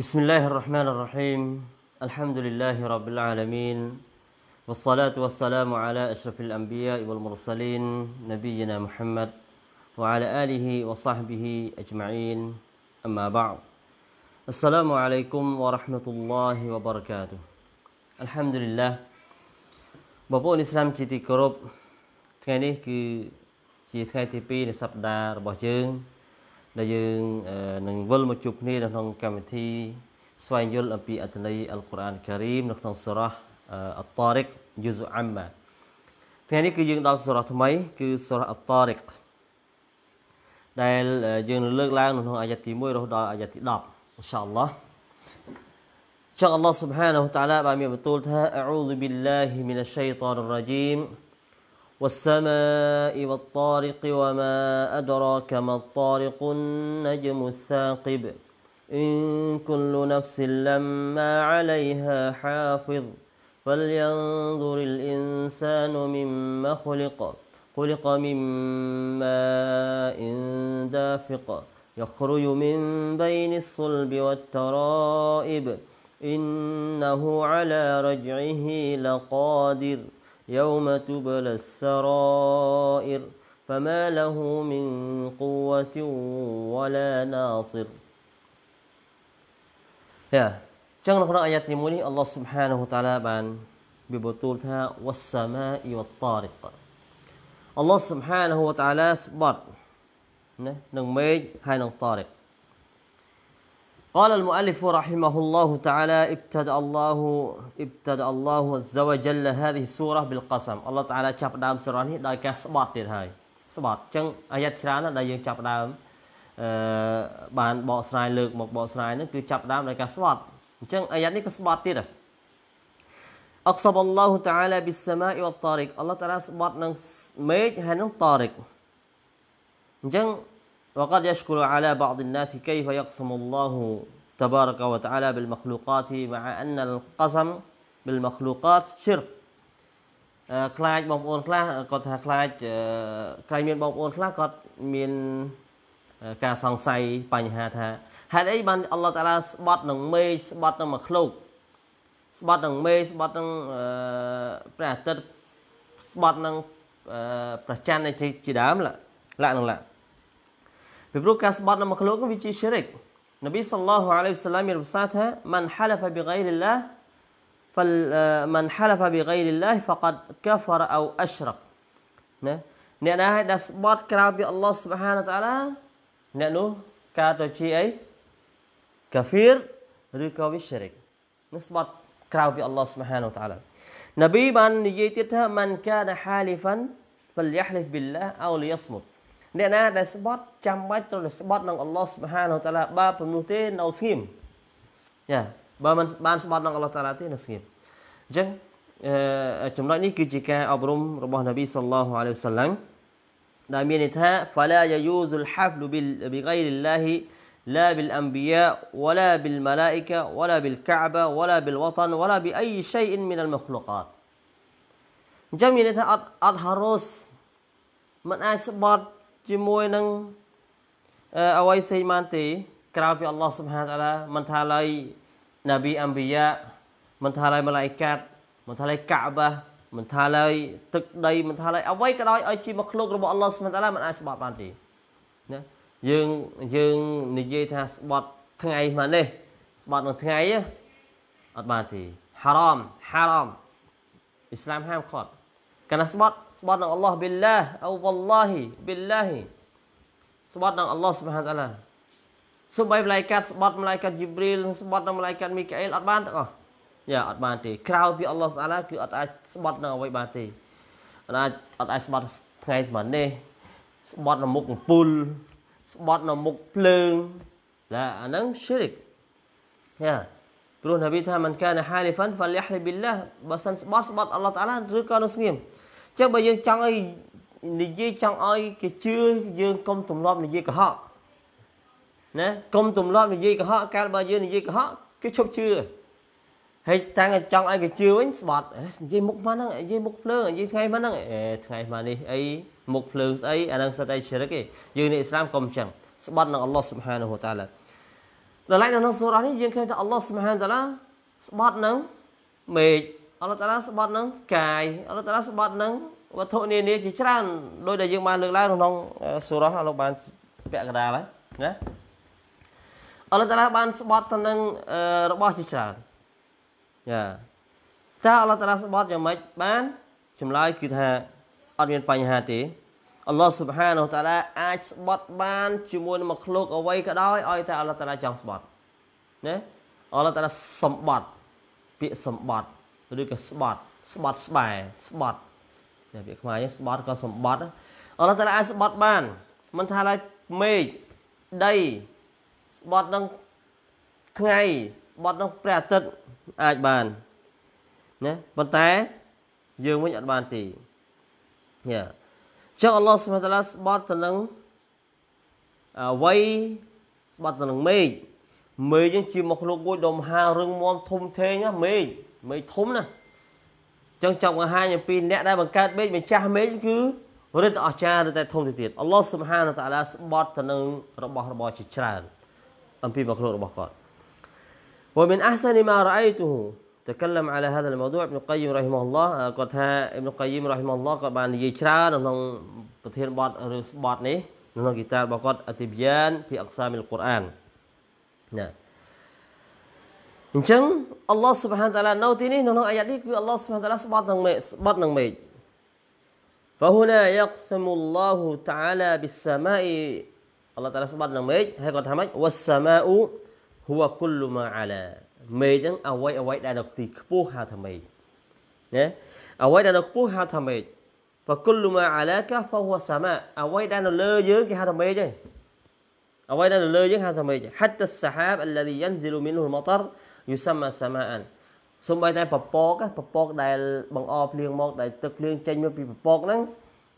بسم الله الرحمن الرحيم الحمد لله رب العالمين والصلاة والسلام على أشرف الأنبياء والمرسلين نبينا محمد وعلى آله وصحبه أجمعين أما بعد السلام عليكم ورحمة الله وبركاته الحمد لله بابون إسلام كتي كروب ថ្ងៃនេះគឺជាថ្ងៃទី2នៃសប្តាហ៍របស់យើងដែលយើងនឹងវិលមកជួបគ្នានៅក្នុងកម្មវិធី ស្វែងយល់អំពីអត្ថន័យអល់កុរអានការីមនៅក្នុងសូរ៉ាអតតារិកយូស៊ូអាម៉ាថ្ងៃនេះគឺយើងដល់សូរ៉ាថ្មីគឺសូរ៉ាអតតារិកដែលយើងលើកឡើងនៅក្នុងអាយ៉ាទី1រហូតដល់អាយ៉ាទី10អ៊ីនសាអល់ឡោះចង់អល់ឡោះស៊ុបហានហូតាឡាបានមានបន្ទូលថាអ៊ូស៊ុប៊ីឡាហ៊ីមីនអស្ឆៃតានរ៉ាជីម والسماء والطارق وما أدراك ما الطارق النجم الثاقب إن كل نفس لما عليها حافظ فلينظر الإنسان مما خلق خلق من ماء دافق يخرج من بين الصلب والترائب إنه على رجعه لقادر يوم تبلى السرائر فما له من قوة ولا ناصر يا جنغ نقرأ آيات المولي الله سبحانه وتعالى بان ببطولتها والسماء والطارق الله سبحانه وتعالى سبب نه نغميج هاي نغطارق قال المؤلف رحمه الله تعالى ابتدأ الله ابتدأ الله عز وجل هذه السورة بالقسم الله تعالى ចាប់ដើមសូរ៉ានេះដោយការស្បត់ទៀតហើយស្បត់អញ្ចឹងអាយ៉ាត់ច្រើនដែលយើងចាប់ដើមអឺបានបកស្រាយលើកមកបកស្រាយហ្នឹងគឺចាប់ដើមដោយការស្បត់អញ្ចឹងអាយ៉ាត់នេះក៏ស្បត់ទៀតដែរ أقسم الله تعالى بالسماء والطارق الله تعالى ស្បត់នឹងមេឃហើយនឹង طارق អញ្ចឹង وقد يشكر على بعض الناس كيف يقسم الله تبارك وتعالى بالمخلوقات مع أن القسم بالمخلوقات شرك ខ្លាចបងប្អូនខ្លះគាត់ថាខ្លាចខ្លាចមានបងប្អូនខ្លះគាត់មានការសង្ស័យបញ្ហាថាហេតុអីបានអល់ឡោះតាឡាស្បត់នឹងមេឃស្បត់នឹងមកឃ្លោកស្បត់នឹងមេឃស្បត់នឹងព្រះអាទិត្យស្បត់នឹងព្រះច័ន្ទជាដើមឡាក់ឡាក់នឹងឡាក់ពីព្រោះការស្បត់នៅមកលោកវាជាឈិរិកនប៊ីសល្លោះអាឡៃវសឡាមមានប្រសាសន៍ថាមនហាឡាហ្វាប៊ីហ្គៃរិលឡាហ្វលមនហាឡាហ្វាប៊ីហ្គៃរិលឡាហ្វកាត់កាហ្វរអោអស្រកណាអ្នកណាដែលស្បត់ក្រៅពីអល់ឡោះស៊ុបហានតាឡាអ្នកនោះកើតទៅជាអីកាហ្វៀរឬក៏វាឈិរិកនឹងស្បត់ក្រៅពីអល់ឡោះស៊ុបហានតាឡានប៊ីបាននិយាយទៀតថាមនកានហាលីហ្វាន់ فليحلف بالله أو ليصمت អ្នកណាដែលស្បត់ចាំបាច់ត្រូវតែស្បត់នឹងអល់ឡោះសុបហានតាឡាបើពំនោះទេនៅស្ងៀមយ៉ាបើមិនបានស្បត់នឹងអល់ឡោះតាឡាទេនៅស្ងៀមអញ្ចឹងចំណុចនេះគឺជាការអប់រំរបស់នប៊ីសល្លោះអាឡៃវសាឡាំដែលមានន័យថា فلا يجوز الحفل بغير الله لا بالأنبياء ولا بالملائكة ولا بالكعبة ولا بالوطن ولا بأي شيء من المخلوقات អញ្ចឹងមានន័យថាអត់អត់ហរោសមិនអាចស្បត់ជាមួយនឹងអ្វីផ្សេងបានទេក្រៅពីអល់ឡោះសុបហានតាឡាមិនថាឡើយណាប៊ីអំប៊ីយ៉ាមិនថាឡើយម៉ាឡៃកាត់មិនថាឡើយកាបាមិនថាឡើយទឹកដីមិនថាឡើយអ្វីក៏ដោយឲ្យជាមកលោករបស់អល់ឡោះសុបហានតាឡាមិនអាចស្បត់បានទេណាយើងយើងនិយាយថាស្បត់ថ្ងៃមកនេះ ស្បត់មួយថ្ងៃអត់បានទេហារ៉មហារ៉មអ៊ីស្លាមហាមឃាត់កាន់តែស្បត់ស្បត់នឹងអល់ឡោះប៊ីឡាអូវ៉ាឡោះប៊ីឡាស្បត់នឹងអល់ឡោះស៊ុបហានតាឡាសូម្បីម្លាយកាត់ស្បត់ម្លាយកាត់ជីប្រីលស្បត់នឹងម្លាយកាត់មីកាអែលអត់បានទាំងអស់យ៉ាអត់បានទេ ក្រៅពីអល់ឡោះស្អាឡាគឺអត់អាចស្បត់នឹងអ្វីបានទេអត់អាចអត់អាចស្បត់ថ្ងៃស្មាននេះស្បត់នៅមុខកំពូលស្បត់នៅមុខភ្លើងឡាអាហ្នឹងស៊ិរិកយ៉ាព្រោះនប៊ីថាមិនកានហាលីហ្វាន់ហ្វាលយះលីប៊ីឡាបើសិនស្បត់ស្បត់អល់ឡោះតាឡាឬក៏នឹងស្ងៀមចឹងបើយើងចង់ឲ្យនិយាយចង់ឲ្យគេជឿយើងកុំទម្លាប់និយាយកុហកណាកុំទម្លាប់និយាយកុហកកាលបើយើងនិយាយកុហកគេឈប់ជឿហើយតាំងចង់ឲ្យគេជឿវិញស្បត់និយាយមុខមកហ្នឹងនិយាយមុខភ្លើងនិយាយថ្ងៃមកហ្នឹងថ្ងៃមកនេះអីមុខភ្លើងស្អីអាហ្នឹងសិតអីជ្រឹកទេយើងនេះអ៊ីស្លាមកុំចឹងស្បត់នឹងអល់ឡោះស៊ុបហានហូតាឡាដល់ឡៃនៅក្នុងសូរ៉ានេះយើងឃើញថាអល់ឡោះស៊ុបហានតាឡាស្បត់នឹងមេឃអល់ឡោះតាឡាស្បត់នឹងកាយអល់ឡោះតាឡាស្បត់នឹងវត្ថុនានាជាច្រើនដោយដែលយើងបានលើកឡើងក្នុងសូរ៉ាអល់ឡោះបានពាក់កដាលហើយណាអល់ឡោះតាឡាបានស្បត់ទៅនឹងរបស់ជាច្រើនយ៉ាតើអល់ឡោះតាឡាស្បត់យ៉ាងម៉េចបានចម្លើយគឺថាអត់មានបញ្ហាទេអល់ឡោះស៊ុបហានូតាឡាអាចស្បត់បានជាមួយនឹងមកលោកអ្វីក៏ដោយឲ្យតែអល់ឡោះតាឡាចង់ស្បត់ណាអល់ឡោះតាឡាសម្បត្តិពាក្យសម្បត្តិឬក៏ស្បត់ស្បត់ស្បែស្បត់តែពាក្យខ្មែរស្បត់ក៏សម្បត់អល់ឡោះតាឡាអាចស្បត់បាន មិនថាឡើយមេឃដីស្បត់នឹងថ្ងៃស្បត់នឹងព្រះអាទិត្យអាចបានណាប៉ុន្តែយើងវិញអត់បានទេយ៉ាចឹងអល់ឡោះសុបតាឡាស្បត់ទៅនឹងអវ័យស្បត់ទៅនឹងមេឃមេឃជាមកលោកមួយដុំហារឹងមាំធំធេងណាមេឃមេឃធំណាចឹងចង់បង្ហាញអំពីអ្នកដែលបង្កើតមេឃម្ចាស់មេឃគឺរិទ្ធអស្ចារ្យតែធំទៅទៀតអល់ឡោះសុបហានតាឡាស្បត់ទៅនឹងរបស់របរជាច្រើនអំពីមកខ្លួនរបស់គាត់ ومن احسن ما رايته تكلم على هذا الموضوع ابن القيم رحمه الله គាត់ថា ابن القيم رحمه الله គាត់បាននិយាយច្រើនក្នុងប្រធានបទឬស្បត់នេះក្នុងគីតារបស់គាត់អតិបយ៉ានពីអក្សាមិលកូរ៉ានណាអញ្ចឹងអល់ឡោះស៊ុបហានតាឡានៅទីនេះនៅក្នុងអាយ៉ាត់នេះគឺអល់ឡោះស៊ុបហានតាឡាស្បត់នឹងមេស្បត់នឹងមេឃ فهنا يقسم الله تعالى بالسماء الله تعالى ស្បត់នឹងមេឃហើយគាត់ថាម៉េច والسماء هو كل ما على មេឃហ្នឹងអ្វីអ្វីដែលនៅទីខ្ពស់ហៅថាមេឃណាអ្វីដែលនៅខ្ពស់ហៅថាមេឃ فكل ما علاك فهو سماء អ្វីដែលនៅលើយើងគេហៅថាមេឃទេអ្វីដែលនៅលើយើងហៅថាមេឃ حتى السحاب الذي ينزل منه المطر យុសមាសាមាអានសំបីតែពពកពពកដែលបង្អភ្លៀងមកដែលទឹកភ្លៀងចេញមកពីពពកហ្នឹង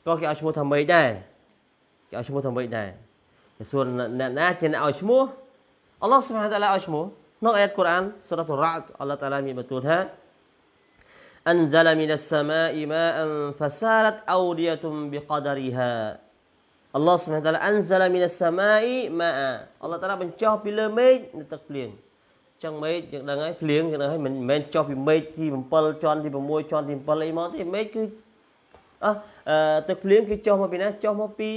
ក៏គេឲ្យឈ្មោះថាមេឃដែរគេឲ្យឈ្មោះថាមេឃដែរគេសួរអ្នកណាជាអ្នកឲ្យឈ្មោះអល់ឡោះសុបហានតាឡាឲ្យឈ្មោះក្នុងអាយកូរ៉ានសូរ៉ាតុរ៉ាអល់ឡោះតាឡាមានបន្ទូលថា أنزل من السماء ماء فسالت أودية بقدرها អល់ឡោះសុបហានតាឡា أنزل من السماء ماء អល់ឡោះតាឡាបញ្ចុះពីលើមេឃនៅទឹកភ្លៀងចឹងមេឃយើងដឹងហើយភ្លៀងយើងដឹងហើយមិនមែនចុះពីមេឃទី7ជាន់ទី6ជាន់ទី7អីមកទេមេឃគឺអឺទឹកភ្លៀងគឺចុះមកពីណាចុះមកពី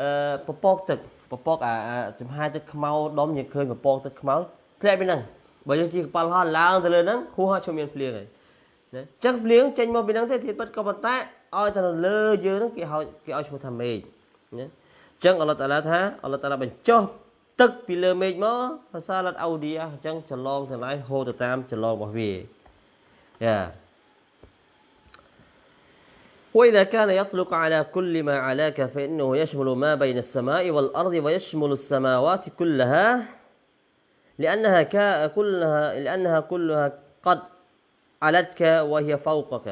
អឺពពកទឹកពពកអាចំហាយទឹកខ្មៅដុំយើងឃើញពពកទឹកខ្មៅធ្លាក់ពីហ្នឹងបើយើងជិះកប៉ាល់ហោះឡើងទៅលើហ្នឹងហួសហោះឈុំមានភ្លៀងហើយណាចឹងភ្លៀងចេញមកពីហ្នឹងទេទីពិតក៏ប៉ុន្តែឲ្យតែនៅលើយើងហ្នឹងគេហៅគេឲ្យឈ្មោះថាមេឃណាចឹងអល់ឡោះតាឡាថាអល់ឡោះតាឡាបញ្ចុះទឹកពីលើមេឃមកភាសាលិតអូឌីអញ្ចឹងចន្លងទាំងឡាយហូរទៅតាមចន្លងរបស់វាយ៉ា وإذا كان يطلق على كل ما عليك فإنه يشمل ما بين السماء والأرض ويشمل السماوات كلها لأنها كلها لأنها كلها قد علتك وهي فوقك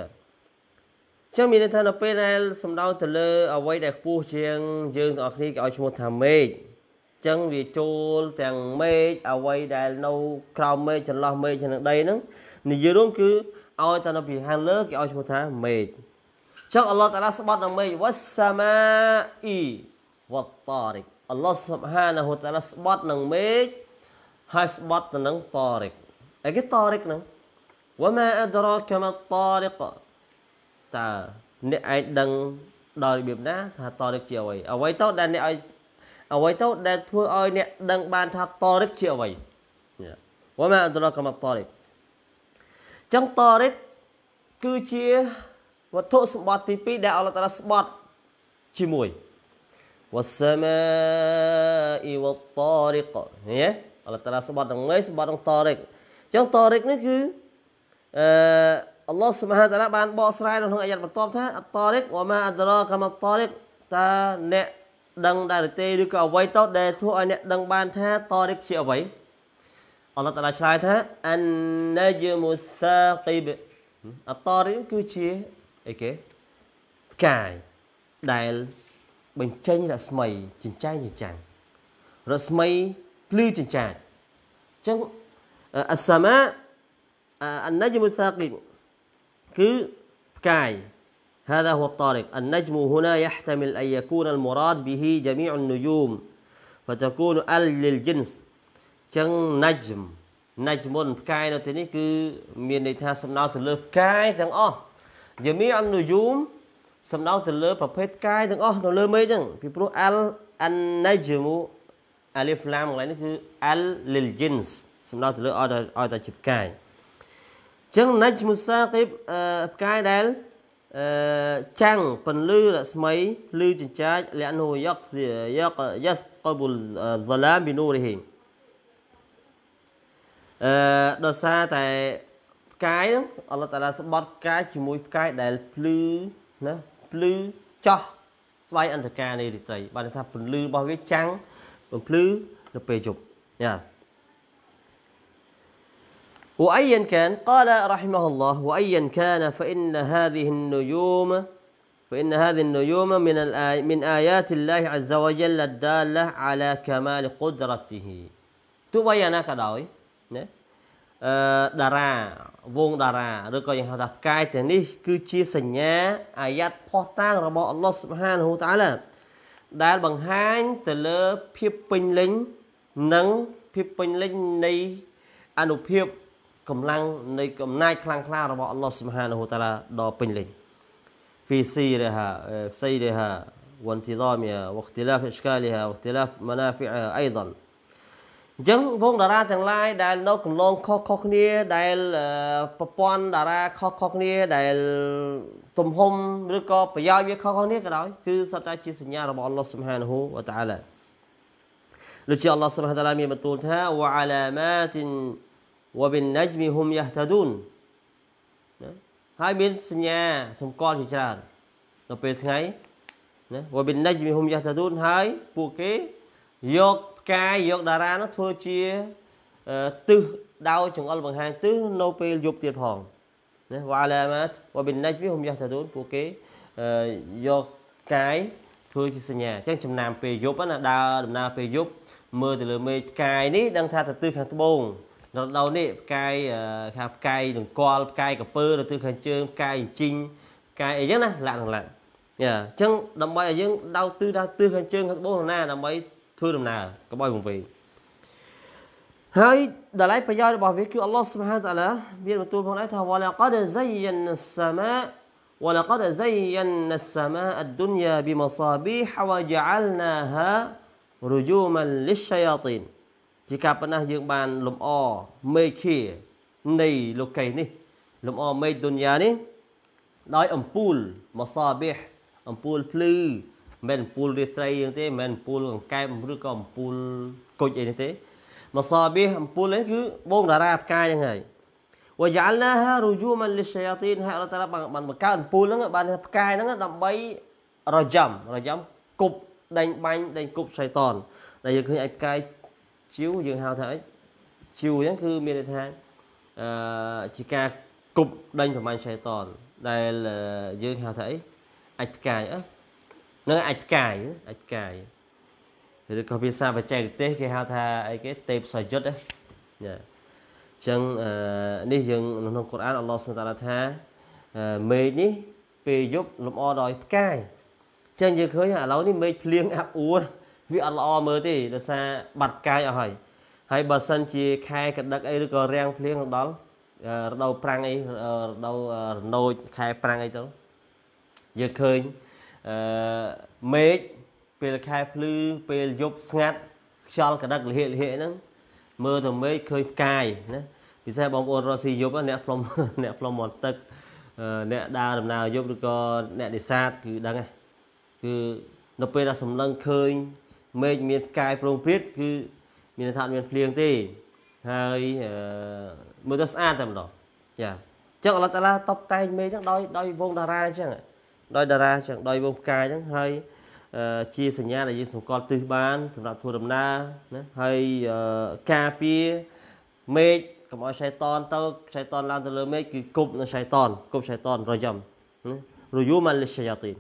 ចឹងមានន័យថានៅពេលដែលសំដៅទៅលើអ្វីដែលខ្ពស់ជាងយើងទាំងអស់គ្នាគេឲ្យឈ្មោះថាមេឃចឹងវាចូលទាំងមេឃអ្វីដែលនៅ ក្រោមមេឃចន្លោះមេឃនឹងដីហ្នឹងនិយាយរួមគឺឲ្យតែនៅពីខាងលើគេឲ្យឈ្មោះថាមេឃចឹងអល់ឡោះតាឡាស្បត់នឹងមេឃវ៉ាសាម៉ាអ៊ីវ៉ាតារិកអល់ឡោះសុបហានាហ៊ូតាឡាស្បត់នឹងមេឃហើយស្បត់ទៅនឹងតារិកអីគេតារិកហ្នឹងវ៉ាម៉ាអដ្រាកាមាតារិកតើអ្នកឯងដឹងដល់របៀបណា ថាតារិកជាអ្វីអ្វីទៅដែលអ្នកឲ្យអ្វីទៅដែលធ្វើឲ្យអ្នកដឹងបាន ថាតរិបជាអ្វីវ៉ាម៉ាអន្តរកម្មតរិបចឹងតរិបគឺជាវត្ថុសម្បត្តិទី2ដែលអល់ឡោះតាឡាសម្បត្តិជាមួយ والسماء والطارق ហ៎អល់ឡោះតាឡាសម្បត្តិទាំងនេះសម្បត្តិទាំងតរិកចឹងតរិកនេះគឺអឺអល់ឡោះសុបហានតាឡាបានបកស្រាយនៅក្នុងអាយ៉ាត់បន្ទាប់ថាអតរិកវ៉ាម៉ាអន្តរកម្មតរិកតាអ្នកដឹងដែរទេឬក៏អ្វីទៅដែលធ្វើឲ្យអ្នកដឹងបានថាតរិកជាអ្វីអល់ឡោះតាឡាឆ្លើយថាអានណយមុសាគីបអតរិកគឺជាអីគេផ្កាយដែលបញ្ចេញរស្មីចិញ្ចាចចិញ្ចាំងរស្មីភ្លឺចិញ្ចាចអញ្ចឹងអសមាអានណយមុសាគីគឺផ្កាយ هذا هو الطارق النجم هنا يحتمل أن يكون المراد به جميع النجوم فتكون ال للجنس ចឹង نجم ណច្ចមុនផ្កាយនៅទីនេះ គឺមានន័យថា សំដៅទៅលើផ្កាយទាំងអស់យាមីអនុយូមសំដៅទៅលើ ប្រភេទផ្កាយទាំងអស់នៅលើមេឃហ្នឹងពីព្រោះ al an najmu alif lam កន្លែងនេះគឺ al lil jins សំដៅទៅលើឲ្យតែឲ្យតែជាផ្កាយអញ្ចឹង najmu saqib ផ្កាយដែលអឺចាំងពន្លឺរស្មីលឺចិញ្ចាចលៈនូយកយកយសកបុលហ្សឡាមប៊ីនូរីហ៊ីអឺដោយសារតែផ្កាយហ្នឹងអល់ឡោះតាឡាស្បត់ផ្កាយជាមួយផ្កាយដែលភ្លឺណាភ្លឺចោះ ស្បៃអន្តការនៃរីត្រីបានថាពន្លឺរបស់វាចាំងពន្លឺនៅពេលយប់យ៉ា وأيا كان قال رحمه الله وأيا كان فإن هذه النجوم فإن هذه النجوم من الآي من آيات الله عز وجل الدالة على كمال قدرته تبين كداوي آه، دارا وون دارا رقم يعني هذا كاي تنيه كذي سنيا آيات فوتان ربى الله سبحانه وتعالى دار هان تلا بيبين لين نن بيبين لين ني أنو بيب កម្លាំងនៃអំណាចខ្លាំងក្លារបស់អល់ឡោះស៊ុបហានហូតាឡាដល់ពេញលេញ في سيرها في سيرها وانتظامها واختلاف اشكالها واختلاف منافعها ايضا អញ្ចឹងវងតារាទាំងឡាយ ដែលនៅកំឡងខុសខុសគ្នាដែលប្រព័ន្ធតារាខុសខុសគ្នាដែលទំហំឬក៏ប្រយោជន៍វាខុសខុសគ្នាក៏ដោយគឺសត្វតែជាសញ្ញារបស់អល់ឡោះស៊ុបហានហូវតាឡាដូចជាអល់ឡោះស៊ុបហានតាឡាមានបន្ទូលថាវ៉ាអាឡាម៉ាទីនវ៉ិនណេជមីហុំយ៉ាតាឌូនណាហើយមានសញ្ញាសម្គាល់ជាច្រើននៅពេលថ្ងៃណាវ៉ិនណេជមីហុំយ៉ាតាឌូនហើយពួកគេយកផ្កាយយកតារានោះធ្វើជាទឹះដោយចង្អុលបង្ហាញទឹះនៅពេលយប់ទៀតផងណាវ៉ាឡាម៉ាតវ៉បិនណេជវាហុំយ៉ាតាដូនពួកគេយកកាយធ្វើជាសញ្ញាអញ្ចឹងចំណាំពេលយប់ណាដើរដំណើរពេលយប់មើលទៅលើមេឃផ្កាយនេះដឹងថាទៅទឹះខាងត្បូងរដូវនេះផ្កាយថាផ្កាយនង្គ័លផ្កាយកពើទៅទិសខាងជើងផ្កាយជិញផ្កាយអីចឹងណាលក្ខណៈយ៉ាអញ្ចឹងដើម្បីឲ្យយើងដៅទិសដៅទិសខាងជើងខាងត្បូងណាដើម្បីធ្វើដំណើរកបោយវង្វេងហើយដល់ឯប្រយោជន៍របស់វាគឺអល់ឡោះស៊ុបហានតាឡាមានបន្ទូលផងដែរថាវ៉ាឡាកាដហ្សៃយ៉ានសាម៉ា ولقد زينا السماء الدنيا بمصابيح وجعلناها رجوما للشياطين ជាការប៉ុណ្ណាយើងបានលំអមេឃានៃលោកីនេះ លំអមេឃឌុនយ៉ានេះដោយអំពូលមសាបិះអំពូលភ្លឺមិនមែនអំពូលរាត្រីយើងទេមិនមែនអំពូលកង្កែបឬក៏អំពូលគុជអីនេះទេមសាបិះអំពូលនេះគឺបងតារាផ្កាយហ្នឹងហើយវយ៉ាល់ណាហារូជូមិនលិសយ៉ាទីនហើយអល់តារាបានបង្កើតអំពូលហ្នឹងបានផ្កាយហ្នឹងដើម្បីរយ៉ាំរយ៉ាំគប់ដេញបាញ់ដេញគប់សៃតនដែលយើងឃើញឯផ្កាយជីវយើងហៅថាអីជីវអញ្ចឹងគឺមានន័យថាអឺជាការគប់ដេញប្រមាញ់ឆេតនដែលយើងហៅថាអីអាចផ្កាយអឺនៅអាចផ្កាយអាចផ្កាយឬក៏ភាសាបច្ចេកទេសគេហៅថាអីគេទេពសយុទ្ធណាចឹងនេះយើងនៅក្នុងកូរ៉ានអល់ឡោះសុតាឡាថាមេឃនេះពេលយប់លំអដោយផ្កាយចឹងយើងឃើញឥឡូវនេះមេឃភ្លៀងអាប់អួរវាអត់ល្អមើលទេដោយសារបាត់កាយអស់ហើយហើយបើសិនជា ខែកដឹកអីឬក៏រាំងភ្លៀងដល់រដូវប្រាំងអីរដូវរណូចខែប្រាំងអីទៅយើងឃើញអឺមេឃពេលខែភ្លឺពេលយប់ស្ងាត់ខ្យល់កដឹកលហិលហិហ្នឹងមើលទៅមេឃឃើញផ្កាយណាពិសេសបងប្អូនរស់ស៊ីយប់អ្នកផ្លុំអ្នកផ្លុំមន់ទឹក អ្នកដើរដំណើរយប់ឬក៏អ្នកនេសាទគឺដឹងហ្នឹងគឺនៅពេលដែលសម្លឹងឃើញមេឃមានផ្កាយប្រងព្រាតគឺ មានថាអត់មានភ្លៀងទេហើយមើលទៅស្អាតតែម្ដងចាអញ្ចឹងអល់ឡោះតាឡាតបតែងមេឃហ្នឹងដោយដោយវងតារាអញ្ចឹងដោយតារាអញ្ចឹងដោយវងផ្កាយអញ្ចឹងហើយជាសញ្ញាដែលយើងសង្កត់ទិសបានសម្រាប់ធ្វើដំណើរណាហើយការពារមេឃកុំឲ្យឆៃតនទៅឆៃតនឡើងទៅលើ មេឃគឺគប់នឹងឆៃតនគប់ឆៃតនរយំណារយូម៉ាលិឆៃយ៉ាទីន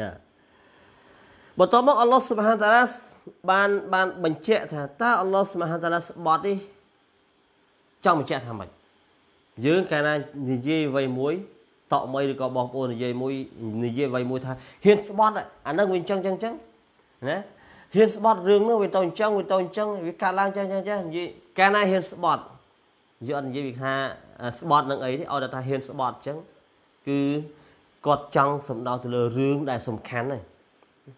យ៉ាបន្ទាប់មកអល់ឡោះសុបហានតាឡាបានបានបញ្ជាក់ថាតើអល់ឡោះសុបហានតាឡាស្បត់នេះចង់បញ្ជាក់ថាម៉េចយើងកាលណានិយាយអ្វីមួយតក់មួយឬក៏បងប្អូននិយាយមួយនិយាយអ្វីមួយថាហ៊ានស្បត់អានឹងវាអញ្ចឹងអញ្ចឹងអញ្ចឹងណាហ៊ានស្បត់រឿងនោះវាទៅអញ្ចឹងវាទៅអញ្ចឹងវាកាត់ឡើងចឹងចឹងចឹងនិយាយកាលណាហ៊ានស្បត់យកនិយាយវាថាស្បត់នឹងអីនេះឲ្យតែថាហ៊ានស្បត់អញ្ចឹងគឺគាត់ចង់សំដៅទៅលើរឿងដែលសំខាន់ហ្នឹង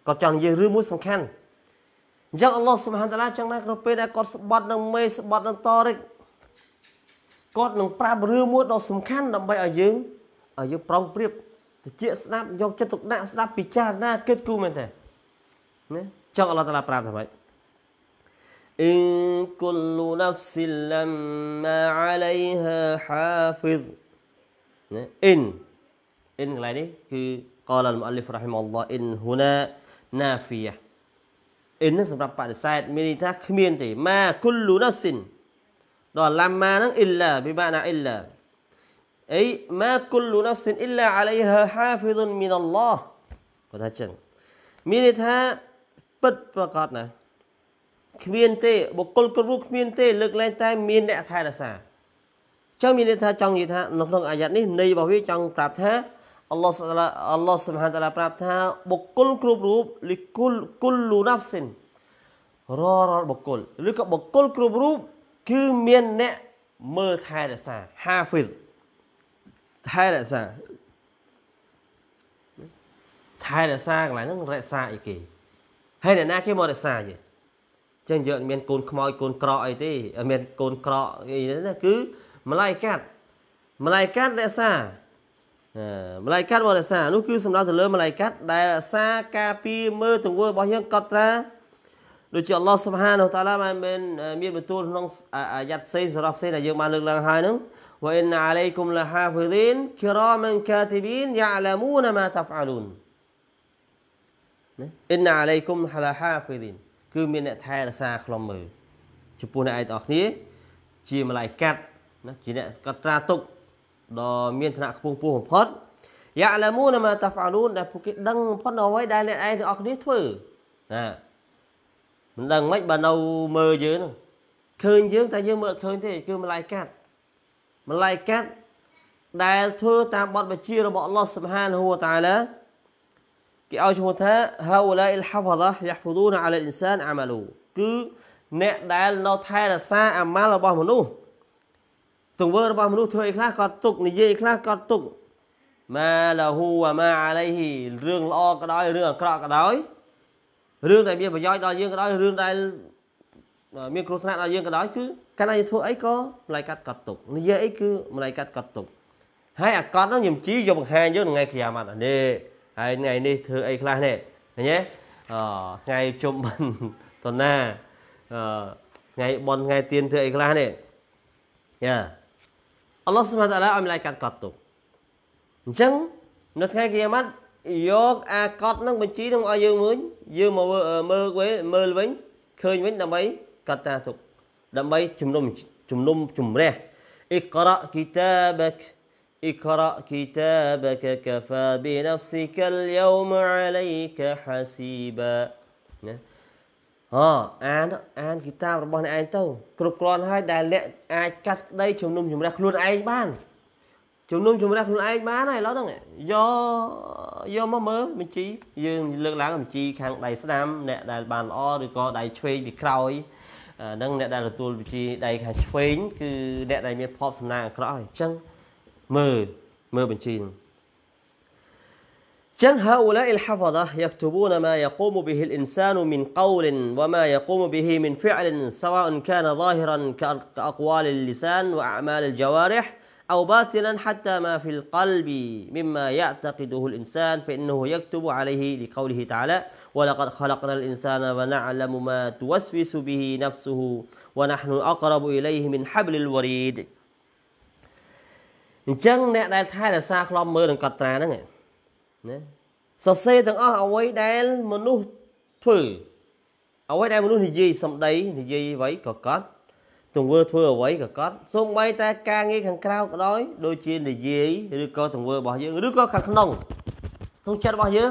គាត់ចង់និយាយរឿងមួយសំខាន់អញ្ចឹងអល់ឡោះសុបហានតាឡាចឹងណាក្នុងពេលដែលគាត់ស្បត់នឹងមេស្បត់នឹងតរិចគាត់នឹងប្រាប់រឿងមួយដ៏សំខាន់ដើម្បីឲ្យយើងឲ្យយើងប្រុងប្រៀបតិចស្ដាប់យកចិត្តទុកដាក់ស្ដាប់ពិចារណាគិតគូរមែនទេណាចង់អល់ឡោះតាឡាប្រាប់ថាម៉េចអ៊ីនគុលណាហ្វសិលឡាំម៉ាអាឡៃហាហាហ្វីសណាអ៊ីនអ៊ីនកន្លែងនេះគឺ قال المؤلف رحمه الله ان هنا نافيه in នេះសម្រាប់បដិសេធមានន័យថាគ្មានទេម៉ាគុលលូណាសិនដល់ឡាម៉ាហ្នឹង إلا ពីបានណា إلا អី ما كل نفس إلا عليها حافظ من الله គាត់ថាចឹងមានន័យថាពិតប្រកបណាស់គ្មានទេបុគ្គលគ្រប់រូបគ្មានទេលើកលែងតែមានអ្នកថែរក្សាចឹងមានន័យថា ចង់និយាយថានៅក្នុងអាយ៉ាតនេះនៃរបស់វា ចង់ប្រាប់ថាអល់ឡោះអល់ឡោះសុបហានតាឡាប្រាប់ថាបុគ្គលគ្រប់រូបលិគុលគុលលូណាប់សិនររាល់បុគ្គលឬក៏បុគ្គលគ្រប់រូបគឺមានអ្នកមើលថែរក្សាហាហ្វីសថែរក្សាថែរក្សាកន្លែងហ្នឹងរក្សាអីគេហើយអ្នកណាគេមករក្សាយេចឹងយើងអត់មានកូនខ្មោចកូនក្រក់អីទេអត់មានកូនក្រក់អីទេណាគឺម្លាយកាត់ម្លាយកាត់រក្សាម្លាយកាត់បរិសានោះគឺសម្ដៅទៅលើម្លាយកាត់ដែលរសាការពារមើលទង្វើរបស់យើងកត់ត្រាដូចជាអល់ឡោះសុបហានូតាឡាបានមានមានបន្ទូលក្នុងអាយ៉ាត់ផ្សេងសារ៉ាផ្សេងដែលយើងបានលើកឡើងហើយហ្នឹងវ៉ៃណាអាឡៃគុំលហាហ្វីឌីនគិរ៉ាមិនកាទីប៊ីនយ៉ាឡាមូនម៉ាតាហ្វាលូនណាអ៊ីនអាឡៃគុំលហាហ្វីឌីន គឺមានអ្នកថែរក្សាខ្លុំមើលចំពោះអ្នកឯងទាំងអស់គ្នាជាម្លាយកាត់ណាជាអ្នកកត់ត្រាទុកដ៏មានឋានៈខ្ពស់ពោះបំផុតយ៉ាឡាមូនម៉ាតាហ្វាលូនដែលពួកគេដឹងបំផុតអ្វីដែលអ្នកឯងទាំងអស់គ្នាធ្វើណាមិនដឹងមិនបើនៅមើលយើងហ្នឹងឃើញយើងតែយើងមើលឃើញទេគឺម្លាយកាត់ម្លាយកាត់ដែលធ្វើតាមបទបញ្ជារបស់អល់ឡោះសុបហានហូវតាឡាគេឲ្យឈ្មោះថាហៅឡាអ៊ីលហាហ្វាដាយហ្វូឌូនអាឡាអ៊ីនសានអាម៉ាលូគឺ អ្នកដែលនៅថែរក្សា អាម៉ាល់របស់មនុស្សទង្វើរបស់មនុស្សធ្វើអីខ្លះក៏ទុកនិយាយខ្លះក៏ទុកម៉ាឡាហ៊ូវ៉ាម៉ាអាឡៃហ៊ីរឿងល្អក៏ដោយរឿងអាក្រក់ក៏ដោយរឿងដែលមានប្រយោជន៍ដល់យើងក៏ដោយរឿងដែលមានគ្រោះថ្នាក់ដល់យើងក៏ដោយគឺកាលណាយើងធ្វើអីក៏ម្លាយកាត់ក៏ទុកនិយាយអីគឺម្លាយកាត់ក៏ទុកហើយអាកត់នោះញឹមជីយកបង្ហាញយើងថ្ងៃក្យាម៉ាត់នេះហើយថ្ងៃនេះធ្វើអីខ្លះនេះឃើញទេអថ្ងៃជុំបិណ្ឌតណាអថ្ងៃបន់ថ្ងៃទៀនធ្វើអីខ្លះនេះយ៉ាអល់ឡោះសុបហានតាឡាឲ្យម្លាយកាត់កត់ទុកអញ្ចឹងនៅថ្ងៃគីយ៉ាម៉ាត់យក អាកត់នឹងបញ្ជីនឹងឲ្យយើងមើលយើងមកមើលវិញមើលវិញឃើញវិញដើម្បីកត់តាទុកដើម្បីជំនុំជំនុំជំរះអ៊ីក្រ៉ាគីតាបក اقرأ كتابك كفى بنفسك اليوم عليك حسيبا អអានអានគីតារបស់អ្នកឯងទៅគ្រប់គ្រាន់ហើយដែលអ្នកអាចកាត់ក្តីជំនុំជម្រះខ្លួនឯងបាន ជំនុំជម្រះខ្លួនឯងបានហើយឥឡូវហ្នឹងយកយកមកមើលបញ្ជី យើងលើកឡើងបញ្ជី ខាងដៃស្ដាំអ្នកដែលបានល្អឬក៏ដៃឆ្វេងពីក្រោយនឹងអ្នកដែលទទួលបញ្ជីដៃខាងឆ្វេងគឺអ្នកដែលមានភ័ព្វសំណាងអាក្រក់អញ្ចឹងមើលមើលបញ្ជីហ្នឹង جن هؤلاء الحفظة يكتبون ما يقوم به الإنسان من قول وما يقوم به من فعل سواء كان ظاهرا كأقوال اللسان وأعمال الجوارح أو باطنا حتى ما في القلب مما يعتقده الإنسان فإنه يكتب عليه لقوله تعالى ولقد خلقنا الإنسان ونعلم ما توسوس به نفسه ونحن أقرب إليه من حبل الوريد جن អញ្ចឹងអ្នកដែលថែរក្សាខ្លំមើលនឹងកត់ត្រាហ្នឹងឯងណាសរសេរទាំងអស់អ្វីដែល មនុស្សធ្វើអ្វីដែលមនុស្សនិយាយសំដី និយាយអ្វីក៏កត់ទង្វើ ធ្វើអ្វីក៏កត់សូម្បីតែការងារខាងក្រៅក៏ដោយដូចជានិយាយឬក៏ទង្វើរបស់យើងឬក៏ខាងក្នុងក្នុងចិត្តរបស់យើង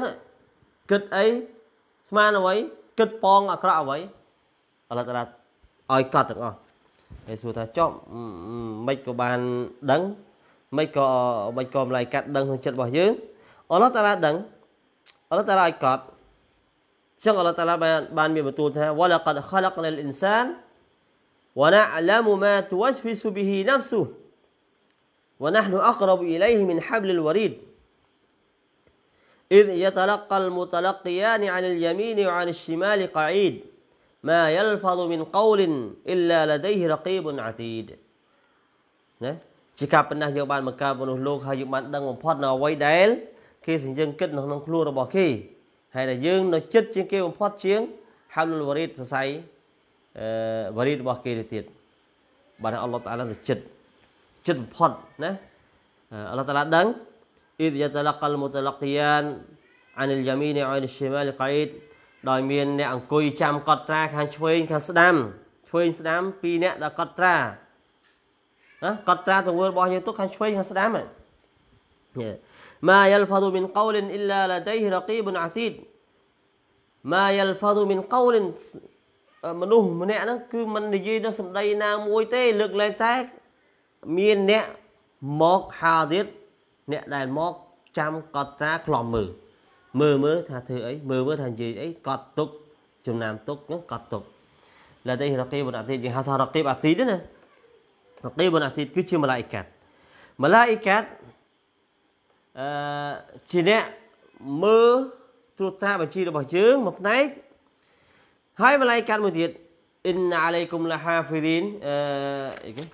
គិតអីស្មានអ្វីគិតប៉ងអាក្រក់អ្វីឥឡូវតាឲ្យកត់ទាំងអស់ហើយសួរថាចប់មិនក៏បានដឹងមិនក៏មិនក៏ម្លាយកាត់ដឹងក្នុងចិត្តរបស់យើងអល់ឡោះតាឡាដឹងអល់ឡោះតាឡាឲ្យកត់ចឹងអល់ឡោះតាឡាបានបានមានបន្ទូលថា ولقد خلقنا الانسان ونعلم ما توسوس به نفسه ونحن اقرب اليه من حبل الوريد إذ يتلقى المتلقيان عن اليمين وعن الشمال قعيد ما يلفظ من قول إلا لديه رقيب عتيد ណាជាការប៉ុណ្ណេះយើងបានបង្កើតមនុស្សលោកហើយយើងបានដឹងបំផុតនៅអ្វីដែលគេសញ្ញឹងគិតនៅក្នុងខ្លួនរបស់គេហើយដែលយើងនៅចិត្តជាងគេបំផុតជាងហាលុលវរីតសរសៃអឺវរីតរបស់គេទៅទៀតបានអល់ឡោះតាឡានៅចិត្តចិត្តបំផុតណាអល់ឡោះតាឡាដឹងអ៊ីបយ៉ាតឡាកលមូតឡាកយ៉ានអានិលយ៉ាមីនអានិស្ស៊ីម៉ាលកៃតដោយមានអ្នកអង្គុយចាំកត់ត្រាខាងឆ្វេងខាងស្ដាំឆ្វេងស្ដាំពីរអ្នកដែលកត់ត្រាណាកត់ត្រាទៅវល់របស់យើងទុកខាងឆ្វេងខាងស្ដាំហ្នឹង ما يلفظ من قول إلا لديه رقيب عتيد ما يلفظ من قول មនុស្សម្នាក់ហ្នឹងគឺมันនិយាយដល់សម្ដីណាមួយទេលើកលែងតែមានអ្នកមកហាទៀតអ្នកដែលមកចាំកត់ត្រាខ្លំមើលមើលមើលថាធ្វើអីមើលមើលថានិយាយអីកត់ទុកចំណាំទុកហ្នឹងកត់ទុកលតិរកីបុនអតិយើងហៅថារកីបអតិទេណារកីបុនអតិគឺជាមឡាអ៊ីកាត់មឡាអ៊ីកាត់អឺជាអ្នកមើលត្រួតត្រាបញ្ជីរបស់យើងមួយផ្នែកហើយម្លាយកាត់មួយទៀតអ៊ីនអាឡៃគុំលហាហ្វីរីនអឺអីគេ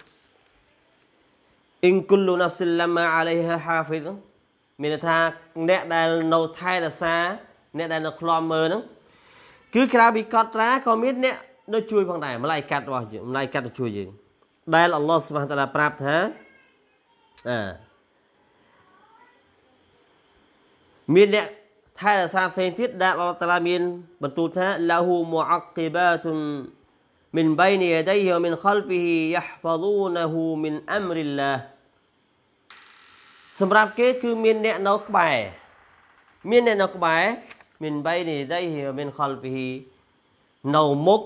អ៊ីនគុលលណាហ្សិលឡាម៉ាអាឡៃហាហាហ្វីរីនមានថាអ្នកដែលនៅ ថែរក្សា អ្នកដែលនៅក្លំមើលហ្នឹងគឺក្រៅពីកត់ត្រាក៏មានអ្នកនៅជួយ ផងដែរម្លាយកាត់របស់យើងម្លាយកាត់ទៅជួយយើងដែលអល់ឡោះសុបហានតាឡាប្រាប់ថាអឺមានអ្នកថែរក្សាផ្សេងទៀតដែលអល់តាឡាមានបន្ទូលថាឡាហ៊ូមូអាក់គីបាតុន من بين يديه ومن خلفه يحفظونه من امر الله សម្រាប់គេគឺមានអ្នកនៅក្បែរមានអ្នកនៅក្បែរមានបីនេះដែរមានខលពីនៅមុខ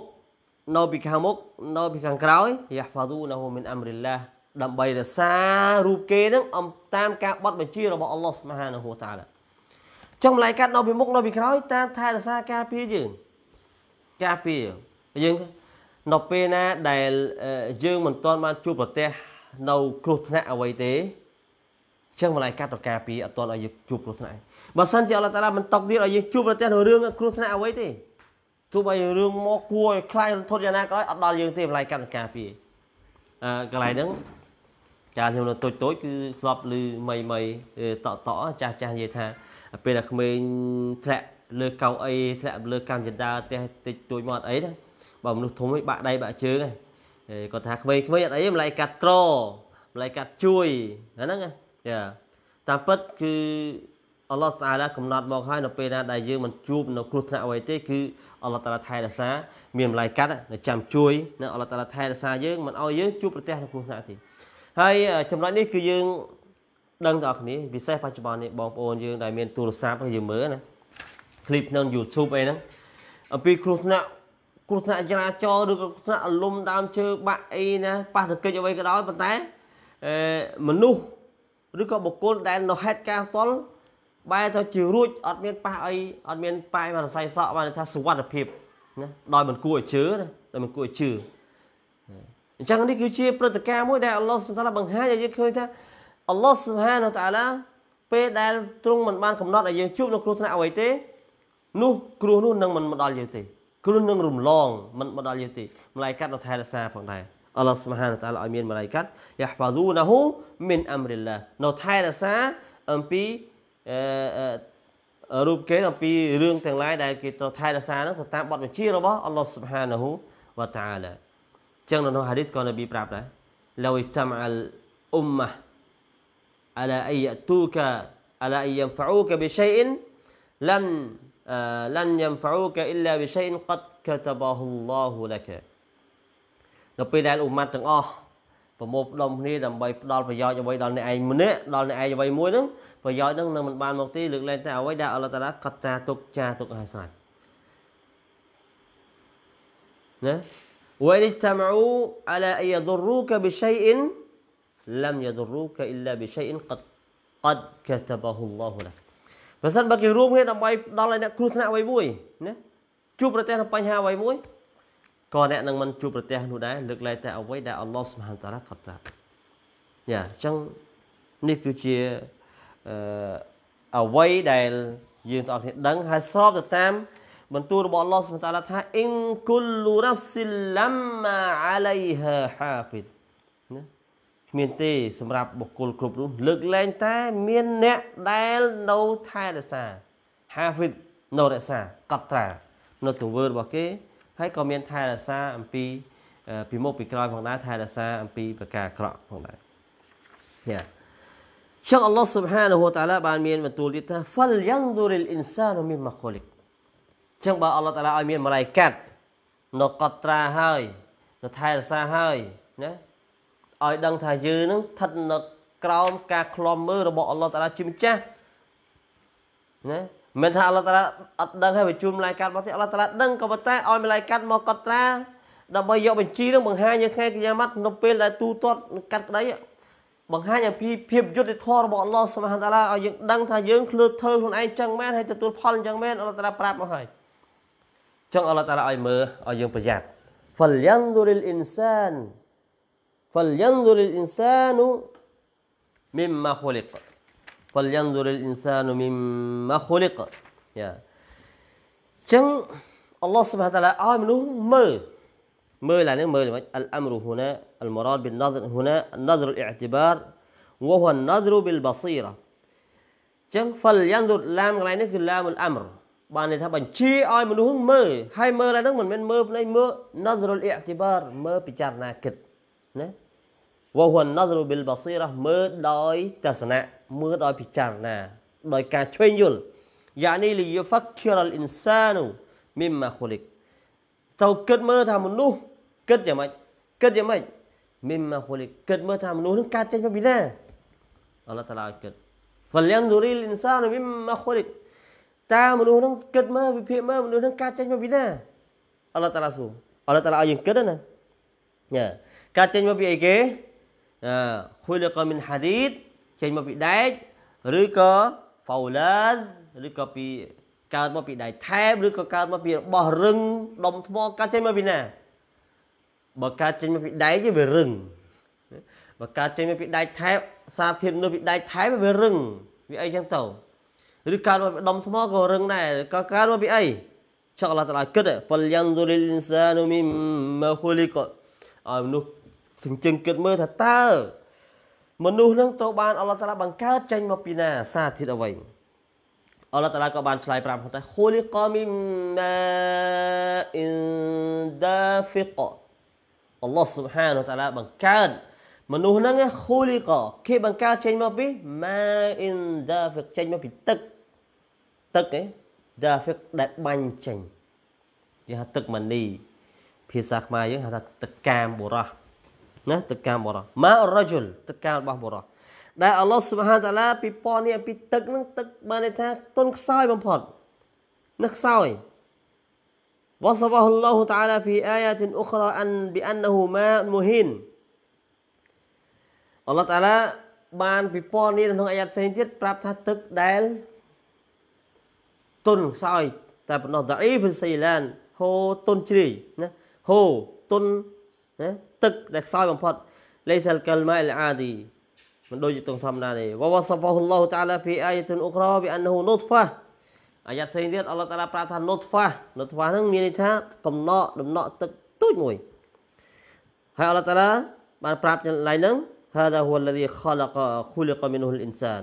នៅពីខាងមុខនៅពីខាងក្រោយយះផាទូណូមានអមរិឡាដើម្បីរក្សារូបគេនឹងតាម ការបត់បញ្ជារបស់អល់ឡោះស្មាហានហូតាឡាចឹងម្លាយកាត់នៅពីមុខនៅពីក្រោយតាមថែរក្សាការពារយើងការពារយើងនៅពេលណាដែលយើងមិនទាន់បានជួបប្រទះនៅគ្រោះថ្នាក់អ្វីទេចឹងម្លាយកាត់ទៅការពារអត់ទាន់ឲ្យយើងជួបគ្រោះថ្នាក់បើសិនជាអល់តាឡាមិនតក់ទៀតឲ្យយើងជួបប្រទះនៅរឿងគ្រោះថ្នាក់អ្វីទេទោះបីរឿងមកគួរឲ្យខ្លាចរន្ធត់យ៉ាងណាក៏ដោយអត់ដល់យើងទេម្លាយកាត់ទៅការពារអឺកន្លែងហ្នឹងចាខ្ញុំនៅតូចតូចគឺធ្លាប់ឮមីមីតក់តក់ចាស់ចាស់និយាយថាពេលតែក្មេងធ្លាក់លើកៅអីធ្លាក់លើកម្មចន្ទាផ្ទះតិចតួចមកអត់អីដែរបើមនុស្សធំវិញបាក់ដៃបាក់ជើងហ្នឹងគាត់ថាក្មេងក្មេងអត់អីម្ល៉េះកាត់ត្រម្ល៉េះកាត់ជួយហ្នឹងចាតាមពិតគឺអល់ឡោះតាឡាកំណត់មកហើយនៅពេលណាដែលយើងមិនជួបនៅគ្រោះថ្នាក់អ្វីទេគឺអល់ឡោះតាឡាថែរក្សាមានម្ល៉េះកាត់នៅចាំជួយនៅអល់ឡោះតាឡាថែរក្សាយើងមិនឲ្យយើងជួបប្រទះនៅគ្រោះថ្នាក់ទេហើយចំណុចនេះគឺយើងដឹងដល់គ្នាពិសេសបច្ចុប្បន្ននេះបងប្អូនយើងដែលមានទូរស័ព្ទយើងមើលណាឃ្លីបនៅ YouTube អីហ្នឹងអំពីគ្រោះថ្នាក់គ្រោះថ្នាក់ចរាចរណ៍ឬគ្រោះថ្នាក់អលំដើមជើបាក់អីណាប៉ះទង្គិចអ្វីក៏ដោយប៉ុន្តែអេមនុស្សឬក៏បុគ្គលដែលនៅហេតុការណ៍ផ្ទាល់បែរទៅជារួចអត់មានប៉ះអីអត់មានប៉ែមរស័យសក់បានថាសុវត្ថិភាពណាដោយមិនគួរឲ្យជឿណាដោយមិនគួរឲ្យជឿអញ្ចឹងនេះគឺជាព្រឹត្តិការណ៍មួយដែលអល់ឡោះសុបហានតាឡាបង្ហាញឲ្យយើងឃើញថាអល់ឡោះស៊ុបហានតាឡាពេលដែលទ្រង់មិនបានកំណត់ឲ្យយើងជួបនឹងគ្រោះថ្នាក់អ្វីទេនោះគ្រោះនោះនឹងមិនមកដល់យើងទេគ្រោះនឹងរំលង មិនមកដល់យើងទេម្លាយកាត់នៅថែរក្សាផងដែរអល់ឡោះស៊ុបហានតាឡាឲ្យមានម្លាយកាត់យ៉ាហ្វាឌូណាហ៊ូមិនអាំរិលឡានៅថែរក្សាអំពីអឺរូបគេអំពីរឿងទាំងឡាយដែលគេត្រូវថែរក្សាហ្នឹងទៅតាមបទបញ្ជារបស់អល់ឡោះស៊ុបហានហ៊ូវតាឡាចឹងនៅក្នុងហាឌីសក៏នប៊ីប្រាប់ដែរឡូវតាមអលអ៊ុមម៉ា ala ayyatuka ala ayyamfa'uka bi syai'in lam uh, lan yamfa'uka illa bi syai'in qad katabahu Allahu laka នៅពេលដែលអ៊ុម៉ាត់ទាំងអស់ប្រមូលផ្ដុំគ្នាដើម្បីផ្ដល់ប្រយោជន៍អ្វីដល់អ្នកឯងម្នាក់ដល់អ្នកឯងអ្វីមួយហ្នឹងប្រយោជន៍ហ្នឹងនឹងមិនបានមកទេលើកលែងតែអ្វីដែលអល់ឡោះតាឡាកត់តាទុកចាទុកឲ្យស្រេចណា وإن اجتمعوا على أن يضروك بشيء lam yadurruka illa bi shay'in qad qad katabahu Allahu lak បើសិនបើគេរួមគ្នាដើម្បីផ្ដល់ឲ្យអ្នកគ្រោះថ្នាក់អ្វីមួយណាជួបប្រទះនឹងបញ្ហាអ្វីមួយក៏អ្នកនឹងមិនជួបប្រទះនោះដែរលើកលែងតែអ្វីដែលអល់ឡោះសុបហានតាឡាគាត់ប្រាប់យ៉ាអញ្ចឹងនេះគឺជាអឺអ្វីដែលយើងទាំងអស់គ្នាដឹងហើយស្របទៅតាមបន្ទូលរបស់អល់ឡោះសុបហានតាឡាថាអ៊ីនគុលលូណាហ្វសិលឡាំម៉ាអាឡៃហាហាហ្វីតមានទេសម្រាប់បុគ្គលគ្រប់រូបលើកលែងតែមានអ្នកដែលនៅថែរក្សាហាហ្វីតនៅរក្សាកត់ត្រានៅទង្វើរបស់គេហើយក៏មានថែរក្សាអំពីពីមុខពីក្រោយផងដែរថែរក្សា អំពីប្រការក្រក់ផងដែរយ៉ាចឹងអល់ឡោះស៊ុបហានហូតាឡាបាន មានបន្ទូលទៀតថា fal yanzur al insanu mimma khuliq ចឹងបើអល់ឡោះតាឡាឲ្យមានម្លាយកាត់នៅកត់ត្រាហើយនៅថែរក្សាហើយណាឲ្យដឹងថាយើងនឹងស្ថិតនៅក្រោមការឃ្លាំមើលរបស់អល់ឡោះតាឡាជាម្ចាស់ណាមិនថាអល់ឡោះតាឡាអត់ដឹងហើយបញ្ជូនមឡាយកាត់មកទេអល់ឡោះតាឡាដឹងក៏ប៉ុន្តែឲ្យមឡាយកាត់មកកត់ត្រាដើម្បីយកបញ្ជីនឹងបង្ហាញនៅថ្ងៃកញ្ញាម៉ាត់នៅពេលដែលទូទាត់កាត់ក្តីបង្ហាញអំពីភាពយុត្តិធម៌របស់អល់ឡោះសុបហានតាឡាឲ្យយើងដឹងថាយើងឃ្លើធ្វើខ្លួនឯងចឹងមែនហើយទទួលផលចឹងមែនអល់ឡោះតាឡាប្រាប់មកហើយចឹងអល់ឡោះតាឡាឲ្យមើលឲ្យយើងប្រយ័ត្ន فلينظر الإنسان فلينظر الإنسان مما خلق فلينظر الإنسان مما خلق يا جن الله سبحانه وتعالى عامله ما ما يعني ما الأمر هنا المراد بالنظر هنا النظر الاعتبار وهو النظر بالبصيرة جن فلينظر لام غلينك لام الأمر بان يتحب بان شيء آي منه ما هاي ما لانك من من ما بناي ما نظر الاعتبار ما بيجارنا كده វហ៊ុនណសរុបិលបាស៊ីរ៉ះមើលដោយទស្សនៈមើលដោយពិចារណា ដោយការឆ្វេងយល់យ៉ានីលីយហ្វាគិរអលអ៊ីនសានូមីម៉ាខូលិកទៅគិតមើលថាមនុស្សគិតយ៉ាងម៉េចគិតយ៉ាងម៉េចមីម៉ាខូលិកគិតមើលថាមនុស្សនឹងកើតចេញមកពីណាអល់ឡោះតាឡាគិតហ្វលយ៉ាងឌូរីលអ៊ីនសានូមីម៉ាខូលិកតើមនុស្សនឹងគិតមើលវិភាគមើលមនុស្សនឹងកើតចេញមកពីណាអល់ឡោះតាឡាសួរអល់ឡោះតាឡាឲ្យយើងគិតណាញ៉ាកើតចេញមកពីអីគេហ៊ុលកមិនហាឌីតចេញមកពីដែកឬក៏ហ្វូឡាឬក៏ពីកើតមកពីដែកថែបឬក៏កើតមកពីរបស់រឹងដុំថ្មកើតចេញមកពីណាបើកើតចេញមកពីដែកវារឹងបើកើតចេញមកពីដែកថែបសារធាតុនៅពីដែកថែបវារឹងវាអីចឹងទៅឬកើតមកពីដុំថ្មក៏រឹងដែរក៏កើតមកពីអីចកឡាតាឡាគិតហ្វលយ៉ាងឌូលលិនសានុមីមម៉ាខូលីកឲ្យមនុស្សសញ្ជឹងគិតមើលថាតើមនុស្សនឹងត្រូវបានអល់ឡោះតាឡាបង្កើតចេញមកពីណាសារធាតុអ្វីអល់ឡោះតាឡាក៏បានឆ្លើយប្រាប់ផងថាខូលីកមីម៉ាអ៊ីនដាហ្វិកអល់ឡោះស៊ុបហានតាឡាបង្កើតមនុស្សហ្នឹងខូលីកគេបង្កើតចេញមកពីម៉ាអ៊ីនដាហ្វិកចេញមកពីទឹក ទឹកឯងដាហ្វិកដែលបាញ់ចេញគេហៅទឹកម៉ានី ភាសាខ្មែរយើងហៅថាទឹកកាមបុរោះណាទឹកការបរោះម៉ារ៉ាជុលទឹកការបស់បរោះដែលអល់ឡោះស៊ុបហានតាឡាពីពណ៌នេះពីទឹកនឹងទឹកបានន័យថា ទុនខ្សោយបំផុតនឹងខ្សោយ وصفه الله تعالى في آية أخرى أن بأنه ماء مهين អល់ឡោះតាឡាបានពីពណ៌នេះក្នុងអាយ៉ាត់ផ្សេងទៀតប្រាប់ថាទឹកដែលទុនខ្សោយតែប៉ុណ្ណោះដាអ៊ីហ្វសៃឡាន ហូទុនជ្រីណាហូទុនណាទឹកដែលខ្សោយបំផុតលេសាលកលម៉ៃលអាឌីមិនដូចជាទងធម្មតាទេវវសហ្វហ៊ុលឡោះតាឡាភីអាយតុនអ៊ុក្រោបិអានហ៊ូនុតហ្វាអាយ៉ាត់ផ្សេងទៀតអល់ឡោះតាឡាប្រាប់ថានុតហ្វានុតហ្វាហ្នឹងមានន័យថាកំណក់ដំណក់ទឹកទូចមួយហើយអល់ឡោះតាឡាបានប្រាប់យ៉ាងឡៃហ្នឹង هذا هو الذي خلق خلق منه الانسان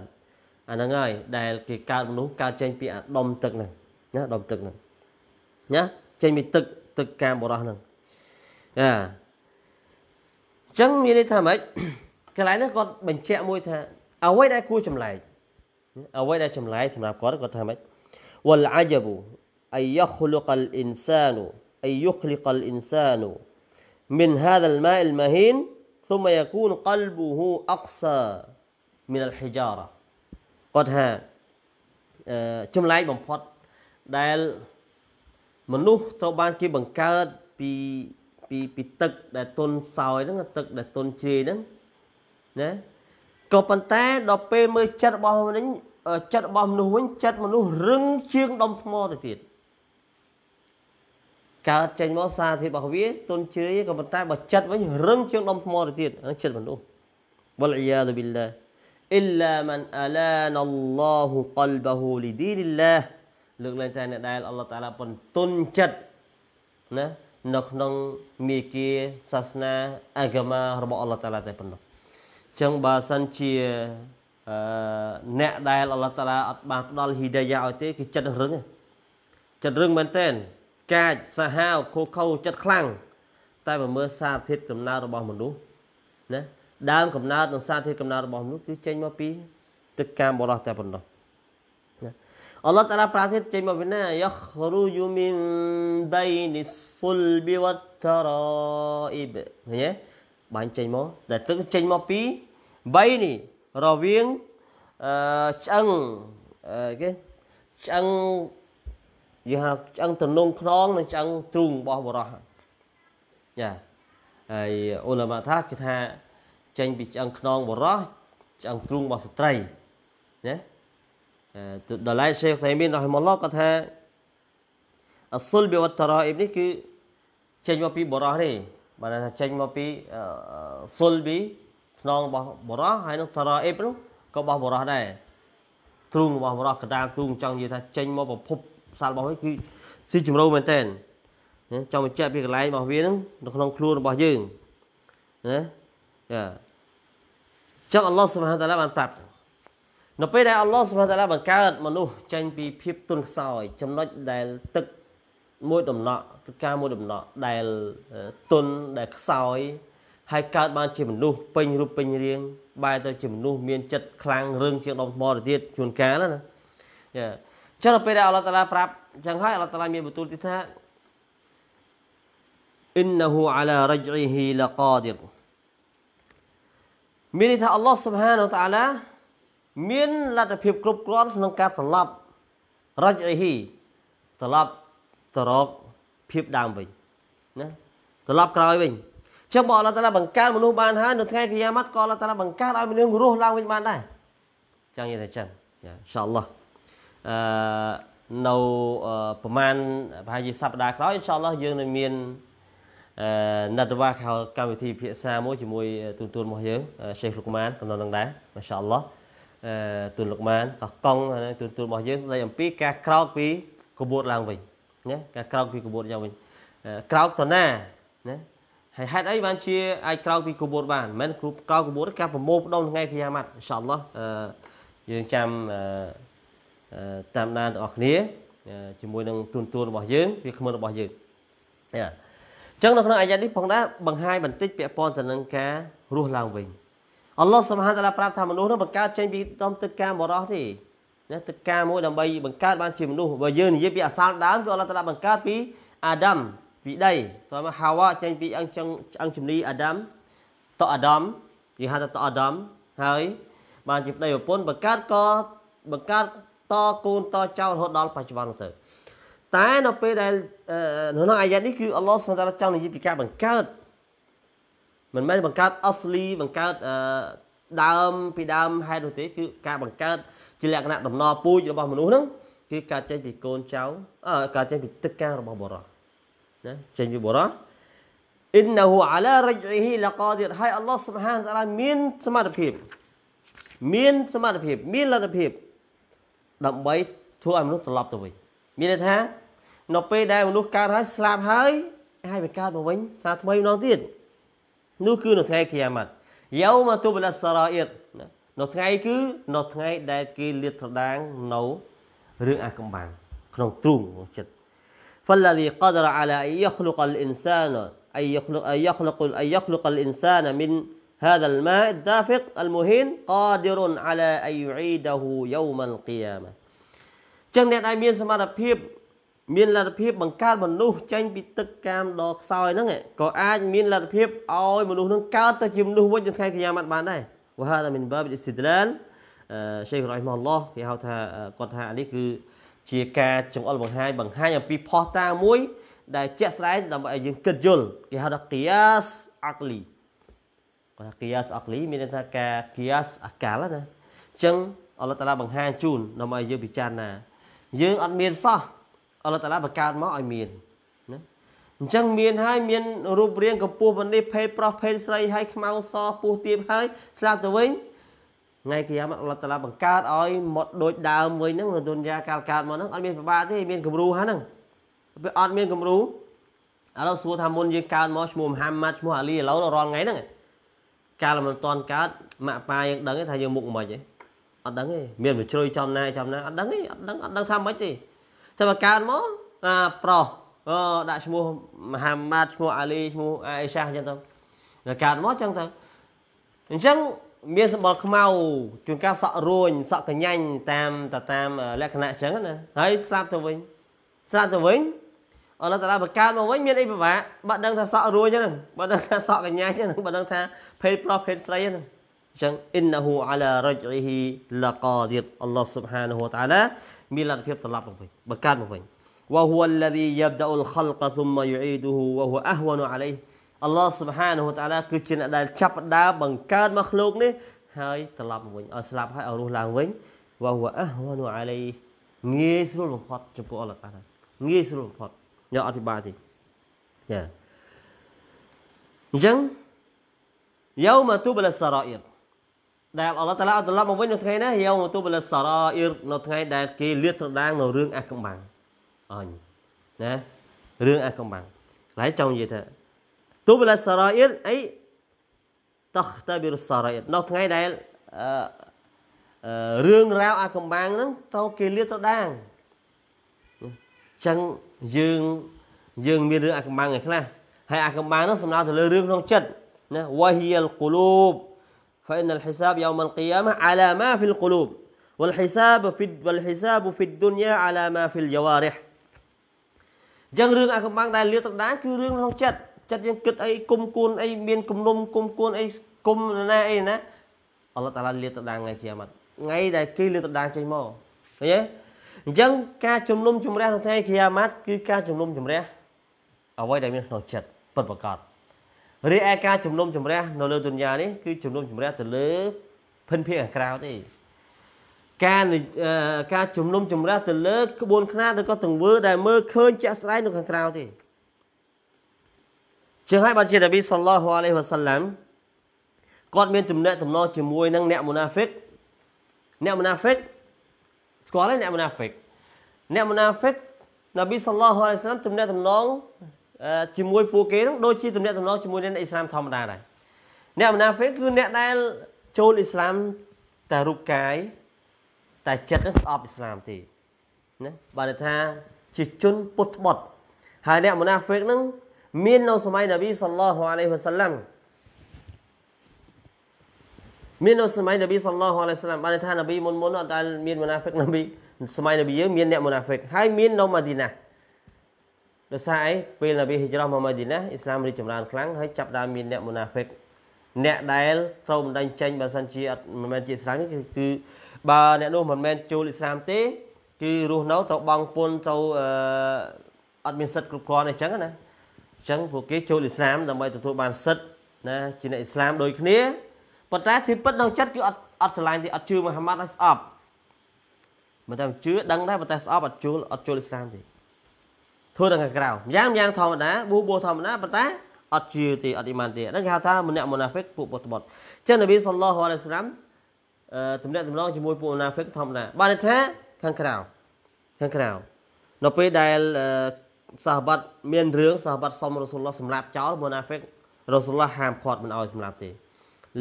អាហ្នឹងហើយដែលគេកើតមនុស្សកើតចេញពីអាដុំទឹកហ្នឹងណាដុំទឹកហ្នឹងណាចេញពីទឹកទឹកកាមបរោះហ្នឹងណាចឹងមានន័យថាម៉េចកន្លែងនេះគាត់បញ្ជាក់មួយថា អ្វីដែលគួរចម្លែកអ្វីដែលចម្លែកសម្រាប់គាត់គាត់ថាម៉េច wal ajabu ay yakhluq al insanu ay yakhluq al insanu min hadha al ma' al mahin thumma yakun qalbuhu aqsa min al hijara គាត់ថាចម្លែកបំផុតដែលមនុស្សត្រូវបានគេបង្កើតពីពីពីទឹកដែលទុនសោយហ្នឹងទឹកដែលទុនជ្រាយហ្នឹងណាក៏ប៉ុន្តែដល់ពេលមើលចិត្តរបស់វិញចិត្តរបស់មនុស្សវិញចិត្តមនុស្សរឹងជាងដុំថ្មទៅទៀតកើតចេញមកសារធាតុរបស់វាទុនជ្រាយក៏ប៉ុន្តែបើចិត្តវិញរឹងជាងដុំថ្មទៅទៀតចិត្តមនុស្សវលអ៊ីយ៉ាឌូប៊ីឡាអ៊ីឡាម៉ានអាឡានអល់ឡោហ៊ូកលបហ៊ូលីឌីលឡាលើកឡើងតែអ្នកដែលអល់ឡោះតាឡាបន្ទុនចិត្តណានៅក្នុងមេគាសាសនាអាហ្គមារបស់អល់ឡោះតាឡាតែប៉ុណ្ណោះអញ្ចឹងបើសិនជាអឺអ្នកដែលអល់ឡោះតាឡាអត់បានផ្ដល់ហ៊ីដាយ៉ាឲ្យទេគឺចិត្តរឹងចិត្តរឹងមែនតែនកាចសាហាវខូខូចិត្តខ្លាំងតែបើមើលសារធាតុកំណើតរបស់មនុស្សណាដើមកំណើតនិងសារធាតុកំណើតរបស់មនុស្សគឺចេញមកពីទឹកកាមបរោះតែប៉ុណ្ណោះ আল্লাহ তারা প্রার্থীর চাইবা না ইয়াখরুজু মিন বাইনিস সুলবি ওয়াত তারাইব ឃើញទេបាញ់ចេញមកតែទឹកចេញមកពី3នេះរវាងអឺឆ្អឹងគេឆ្អឹងយីហៅឆ្អឹងទំនងខ្នងនិងឆ្អឹងទ្រូងរបស់បរោះចាហើយអ៊ុលម៉ាថាគេថាចេញពីឆ្អឹងខ្នងបរោះឆ្អឹងទ្រូងរបស់ស្ត្រីណាដល់ឡៃ Sheikh Thaymin រ៉ហ៊ីម៉ុលឡោះគាត់ថាអសុលបិវត្តរ៉អ៊ីបនេះគឺចេញមកពីបរោះនេះបានថាចេញមកពីសុលប៊ីខ្នងរបស់បរោះហើយនឹងតរ៉អ៊ីបនោះក៏របស់បរោះដែរទ្រូងរបស់បរោះកដាលទ្រូងចង់និយាយថាចេញមកប្រភពសាររបស់វាគឺស៊ីជំរូវមែនតើចង់បញ្ជាក់ពីកន្លែងរបស់វានឹងនៅក្នុងខ្លួនរបស់យើងណាចាចឹងអល់ឡោះសុបហានតាឡាបានប្រាប់នៅពេលដែលអល់ឡោះសុបហានតាឡាបង្កើតមនុស្សចេញពីភាពទន់ខ្សោយចំណុចដែល ទឹកមួយដំណក់ទឹកការមួយដំណក់ដែលទន់ដែលខ្សោយហើយកើតបានជាមនុស្សពេញរូបពេញរាង បែរទៅជាមនុស្សមាន ចិត្តខ្លាំងរឿងជាងដុំថ្មទៅទៀតជួនកាលណាចាចឹងទៅពេលដែលអល់ឡោះតាឡាប្រាប់ចឹងហើយអល់ឡោះតាឡាមានបន្ទូលទៀតថា إنه على رجعه لقادر មានន័យថាអល់ឡោះសុបហានតាឡាមានលទ្ធភាពគ្រប់គ្រាន់ក្នុងការត្រឡប់រជអីហ៊ីត្រឡប់ទៅរកភាពដើមវិញណាត្រឡប់ក្រោយវិញចឹងបើអល់ឡោះតាឡាបង្កើតមនុស្សបានហើយនៅថ្ងៃគីយ៉ាម៉ាត់ក៏អល់ឡោះតាឡាបង្កើតឲ្យមនុស្សរស់ឡើងវិញបានដែរចឹងនិយាយតែចឹងអ៊ីនសាអល់ឡោះអឺនៅប្រហែលប្រហែលជាសប្តាហ៍ក្រោយអ៊ីនសាអល់ឡោះយើងនឹងមានអឺណត្តវ៉ាខៅកម្មវិធីភាសាមួយជាមួយទូនទូនរបស់យើងសេះលោកម៉ានកណ្ដុំនឹងដែរអ៊ីនសាអល់ឡោះទូលលោកម៉ានកោះកុងទូលទូលរបស់យើងស្ដីអំពីការក្រោកពីកបួតឡើងវិញណាការក្រោកពីកបួតឡើងវិញក្រោកទៅណាណាហើយហេតុអីបានជាអាចក្រោកពីកបួតបានមិនមែនគ្រូក្រោកកបួតការប្រមូលផ្ដុំថ្ងៃខ្យាម៉ាត់អ៊ីនសាអល់ឡោះយើងចាំតាមដានទាំងអស់គ្នាជាមួយនឹងទូនទួនរបស់យើងវាគ្មិនរបស់យើងអញ្ចឹងនៅក្នុងអាយ៉ានេះផងដែរបង្ហាញបន្តិចពាក់ព័ន្ធទៅនឹងការរស់ឡើងវិញអល់ឡោះសុបហានតាឡាប្រាប់ថាមនុស្សនោះបង្កើតចេញពីដុំទឹកការបរោះទេណាទឹកកាមួយដើម្បីបង្កើតបានជាមនុស្សបើយើងនិយាយពីអសាលដើមគឺអល់ឡោះតាឡាបង្កើតពីអាដាមពីដីតោះមកហាវ៉ាចេញពីអង្គអង្គជំនីអាដាមតអាដាមយើងហៅថាតអាដាមហើយបានជាប្តីប្រពន្ធបង្កើតក៏បង្កើតតកូនតចៅរហូតដល់បច្ចុប្បន្នទៅតែនៅពេលដែលនៅក្នុងអាយ៉ានេះគឺអល់ឡោះសុបហានតាឡាចង់និយាយពីការបង្កើតមិនមែនបង្កើត asli បង្កើតដើមពីដើមហេតុនោះទេគឺការបង្កើតជាលក្ខណៈតំណពូជរបស់មនុស្សហ្នឹងគឺការចេញពីកូនចៅអឺការចេញពីទឹកការរបស់បរោះណាចេញពីបរោះ innahu ala raj'ihi laqadir ហើយអល់ឡោះសុបហានតាឡាមានសមត្ថភាព មានសមត្ថភាពមានលទ្ធភាពដើម្បីធ្វើឲ្យមនុស្សត្រឡប់ទៅវិញមានន័យថានៅពេលដែលមនុស្សកើតហើយស្លាប់ហើយហើយវាកើតមកវិញ សារថ្មីម្ដងទៀតនោះគឺនៅថ្ងៃខ្យាម៉ាត់យោមតុបលសារ៉ាអ៊ីតនៅថ្ងៃគឺនៅថ្ងៃដែលគេលាតត្រដាងនៅរឿងអាកំបាំងក្នុងទ្រូងចិត្ត فالذي قدر على أن يخلق الإنسان أن يخلق أن يخلق أن يخلق الإنسان من هذا الماء الدافق المهين قادر على أن يعيده يوم القيامة ចឹងអ្នកដែលមានសមត្ថភាពមានលទ្ធភាពបង្កើតមនុស្សចេញពីទឹកកាមដ៏ខ្សោយហ្នឹងក៏អាចមានលទ្ធភាពឲ្យមនុស្សហ្នឹងកើតទៅជាមនុស្សវិញនៅថ្ងៃកញ្ញាមាត់បានដែរវ៉ាហាតាមីនបាបអ៊ីស៊ីដឡានសេខរ៉ៃម៉ាឡោះគេហៅថាគាត់ថានេះគឺជាការ ចង្អុលបង្ហាញបង្ហាញអំពីផោះតាមួយ ដែលជាក់ស្ដែងដើម្បីឲ្យយើងគិតយល់គេហៅថា qiyas aqli គាត់ថា qiyas aqli មានន័យថាការ qiyas អាកាលណាអញ្ចឹងអល់ឡោះតាឡាបង្ហាញជូនដើម្បីឲ្យយើងពិចារណា យើងអត់មានសោះអល់ឡោះតាឡាបង្កើតមកឲ្យមានណាអញ្ចឹងមានហើយមានរូបរាងកម្ពស់ប៉ុណ្នេះភេទប្រុសភេទស្រីហើយខ្មៅសពោះទៀបហើយស្លាប់ទៅវិញថ្ងៃគីយ៉ាមអល់ឡោះតាឡាបង្កើតឲ្យមកដូចដើមមួយហ្នឹងនៅទុនយ៉ាកាលកើតមកហ្នឹងអត់មានពិបាកទេមានគំរូហ្នឹងពេលអត់មានគំរូឥឡូវសួរថាមុនយើងកើតមកឈ្មោះមហាម៉ាត់ឈ្មោះអាលីឥឡូវរាល់ថ្ងៃហ្នឹងកាលមិនតាន់កើតម៉ាក់ប៉ាយើងដឹងទេថាយើងមុខមិនហិចទេអត់ដឹងទេមានជ្រុយចំណាយចំណាយអត់ដឹងទេអត់ដឹងអត់ដឹងថាម៉េចទេតែមកកើតមកអាប្រុសអូដាក់ឈ្មោះមហាម៉ាត់ឈ្មោះអាលីឈ្មោះអៃសាអញ្ចឹងទៅតែកើតមកអញ្ចឹងទៅអញ្ចឹងមានសម្បល់ខ្មៅជួនកាលសក់រួញសក់កញ្ញាញ់តាមតាម លក្ខណៈអញ្ចឹងណាហើយស្លាប់ទៅវិញស្លាប់ទៅវិញអល់ឡោះតាឡាបង្កើតមកវិញមានអីពិបាកបាត់ដឹងថាសក់រួចហ្នឹងបាត់ដឹងថាសក់កញ្ញាហ្នឹងបាត់ដឹងថា ភេទប្រុសភេទស្រីហ្នឹងអញ្ចឹង innahu ala raj'ihi laqadir Allah subhanahu wa ta'ala មានលទ្ធភាពត្រឡប់មកវិញបង្កើតមកវិញ وهو الذي يبدأ الخلق ثم يعيده وهو أهون عليه អល់ឡោះ سبحانه តាឡាគឺជាអ្នកដែលចាប់ដើមបង្កើតមកឃ្លោកនេះ ហើយត្រឡប់មកវិញឲ្យស្លាប់ហើយឲ្យរស់ឡើងវិញ وهو أهون عليه ងាយស្រួលបំផុតចំពោះអល់ឡោះហ្នឹងងាយស្រួលបំផុតយកអធិប្បាយទីយ៉ាអញ្ចឹងយោមទូបលសារ៉ាអ៊ីរដែលអល់ឡោះតាឡាអត់ត្រឡប់មកវិញនៅថ្ងៃណាយោមទូបលិសារ៉ាអ៊ីរនៅថ្ងៃដែលគេលាតត្រដាងនៅរឿងអះកំបាំងអញណារឿងអះកំបាំងខ្លាចចង់និយាយថាទូបលិសារ៉ាអ៊ីរអីតខតាប៊ីរសារ៉ាអ៊ីរនៅថ្ងៃដែលរឿងរ៉ាវអះកំបាំងហ្នឹងត្រូវគេលាតត្រដាងអញ្ចឹងយើងយើងមានរឿងអះកំបាំងឯខ្លះហើយអះកំបាំងហ្នឹងសំដៅទៅលើរឿងក្នុងចិត្តណាវ៉ាហ៊ីលកូលូប فإن الحساب يوم القيامة على ما في القلوب والحساب في والحساب في الدنيا على ما في الجوارح ចឹងរឿងអាកំបាំងដែលលាតត្រដាងគឺរឿងក្នុងចិត្តចិត្តយើងគិតអីគុំគួនអីមានគំនុំគុំគួនអីគុំណាអីណាអល់ឡោះតាឡាលាតត្រដាងថ្ងៃជាមាត់ថ្ងៃដែលគេលាតត្រដាងចេញមកឃើញទេអញ្ចឹងការជំនុំជម្រះនៅថ្ងៃជាមាត់គឺការជំនុំជម្រះអ្វីដែលមានក្នុងចិត្តពិតប្រាកដរីឯការជំនុំជម្រះនៅលើទុនយ៉ានេះគឺជំនុំជម្រះទៅលើភិនភាគខាងក្រៅទេការការជំនុំជម្រះទៅលើក្បួនខ្នាតឬក៏ទង្វើដែលមើលឃើញជាក់ស្ដែងនៅខាងក្រៅទេជាងហើយបានជានប៊ីសល្លោះអាឡៃហ៊ីវ៉ាសាឡាំគាត់មានទំនាក់ទំនងជាមួយនឹងអ្នកមូណាហ្វិកអ្នកមូណាហ្វិកស្គាល់ហើយអ្នកមូណាហ្វិកអ្នកមូណាហ្វិកនប៊ីសល្លោះអាឡៃហ៊ីវ៉ាសាឡាំទំនាក់ទំនងជាមួយពួកគេនឹងដូចជាទំនាក់ទំនងជាមួយនឹងអ៊ីស្លាមធម្មតាដែរអ្នកមណាហ្វេគឺអ្នកដែលចូលអ៊ីស្លាមតែរូបកាយតែចិត្តនឹងស្អប់អ៊ីស្លាមទេណាបើន័យថាជាជនពុតត្បុតហើយអ្នកមណាហ្វេកនឹងមាននៅសម័យនប៊ីសល្លោះអាឡៃហ៊ីវសាឡាំមាននៅសម័យនប៊ីសល្លោះអាឡៃហ៊ីវសាឡាំបានថានប៊ីមុនមុនអត់ដែលមានមណាហ្វេកនប៊ីសម័យនប៊ីយើងមានអ្នកមណាហ្វេកហើយមាននៅម៉ាឌីណាដោយសារអីពេលនប៊ីហ៊ីជ្រោះមកម៉ាឌីណាអ៊ីស្លាមរីកចម្រើនខ្លាំងហើយចាប់ដើមមានអ្នកមូណាហ្វិកអ្នកដែលត្រូវបណ្ដឹងចេញបើសិនជាអត់មិនមែនជាអ៊ីស្លាមទេគឺ បើអ្នកនោះមិនមែនចូលអ៊ីស្លាមទេ គឺរស់នៅត្រូវបង់ពន្ធត្រូវអត់មានសិទ្ធិគ្រប់គ្រាន់អីចឹងណាអញ្ចឹងពួកគេចូលអ៊ីស្លាមដើម្បីទទួលបានសិទ្ធិណាជាអ្នកអ៊ីស្លាមដូចគ្នាប៉ុន្តែធៀបពិតក្នុងចិត្តគឺអត់អត់ស្រឡាញ់ទេអត់ជឿមូហាម៉ាត់ហើយស្អប់មិនតែជឿដឹងដែរប៉ុន្តែស្អប់អត់ចូលអត់ចូលអ៊ីស្លាមទេធ្វើទាំងក្រៅម្យ៉ាងម្យ៉ាងធម្មតាប៊ូប៊ូធម្មតាប៉ុន្តែអត់ជឿទេអត់អ៊ីម៉ានទេហ្នឹងគេហៅថាម្នាក់មូណាហ្វិកពួកបុតបុតចឹងនប៊ីសល្លោះអាឡៃសាឡាមទំនាក់ទំនងជាមួយពួកមូណាហ្វិកធម្មតាបានន័យថាខាងក្រៅខាងក្រៅនៅពេលដែលសាហបាត់មានរឿងសាហបាត់សុំរ៉ូសូលឡោះសម្លាប់ចោលមូណាហ្វិករ៉ូសូលឡោះហាមគាត់មិនឲ្យសម្លាប់ទេ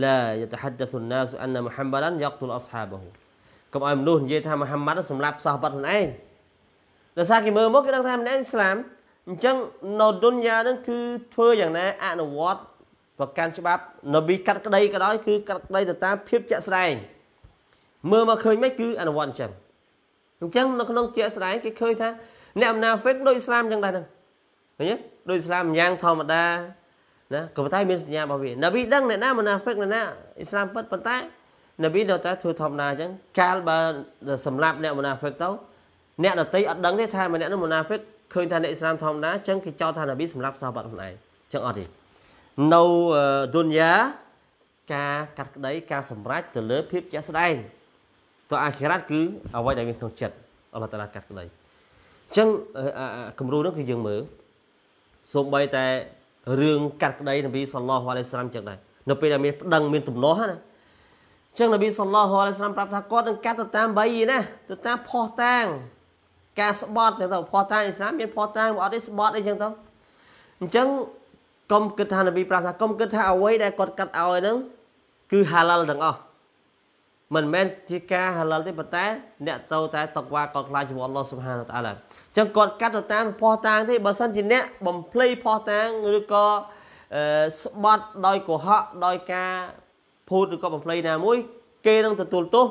ឡាយតហដសុនណាសអានមូហាំម៉ាដានយ៉ាក់ទុលអស្ហាបហ៊ូកុំឲ្យមនុស្សនិយាយថាមូហាំម៉ាត់សម្លាប់សាហបាត់ខ្លួនឯងដោយសារគេមើលមកគេដឹងថាម្នាក់អ៊ីស្លាមអញ្ចឹងនៅទុនយ៉ានឹង គឺធ្វើយ៉ាងណាអនុវត្តប្រកាន់ច្បាប់នប៊ីកាត់ក្តីក៏ដោយគឺកាត់ក្តីទៅតាមភាពជាក់ស្ដែងមើលមកឃើញមិនគឺអនុវត្តអញ្ចឹងអញ្ចឹងនៅក្នុងជាក់ស្ដែងគេឃើញថា អ្នកអំណាហ្វិកដូចអ៊ីស្លាមអញ្ចឹងដែរហ្នឹងឃើញទេដូចអ៊ីស្លាមយ៉ាងធម្មតាណាក៏ប៉ុន្តែមានសញ្ញារបស់វានប៊ីដឹងអ្នកណាមណាហ្វិកអ្នកណាអ៊ីស្លាមពិតប៉ុន្តែនប៊ីនៅតែធ្វើធម្មតាអញ្ចឹងកាលបើសម្លាប់អ្នកមណាហ្វិកទៅអ្នកដតីអត់ដឹងទេថាម្នាក់នោះមូណាហ្វិកឃើញថាអ្នកអ៊ីស្លាមធម្មតាអញ្ចឹងគេចោទថានប៊ីសម្រាប់សាបាត់ខ្លួនឯងអញ្ចឹងអត់ទេនៅទុនយ៉ាការកាត់ក្តីការសម្រេចទៅលើភាពជាក់ស្ដែងតើអាខិរ៉ាត់គឺអ្វីដែលមានក្នុងចិត្តអល់ឡោះតាឡាកាត់ក្តីអញ្ចឹងគំរូនោះគឺយើងមើលសូម្បីតែរឿងកាត់ក្តីនប៊ីសល្លោះអាឡៃស្លាមចឹងដែរនៅពេលដែលមានប្តឹងមានទំនាស់ណាអញ្ចឹងនប៊ីសល្លោះអាឡៃស្លាមប្រាប់ថាគាត់នឹងកាត់ទៅតាមបីណាទៅតាមផោះតាំងការស្បត់ទៅផោះតាមឥស្លាមមានផោះតាមអត់ទេស្បត់អីចឹងទៅអញ្ចឹងកុំគិតថានប៊ីប្រាប់ថាកុំគិតថាអ្វីដែលគាត់កាត់ឲ្យហ្នឹងគឺហាឡាល់ទាំងអស់មិនមែនជាការហាឡាល់ទេប៉ុន្តែអ្នកទៅតែតក្វាគាត់ខ្លាចជាមួយអល់ឡោះស៊ុបហានតាឡាអញ្ចឹងគាត់កាត់ទៅតាមផោះតាងទេបើសិនជាអ្នកបំភ្លៃផោះតាងឬក៏ស្បត់ដោយកុហកដោយការភូតឬក៏បំភ្លៃណាមួយគេនឹងទទួលទោស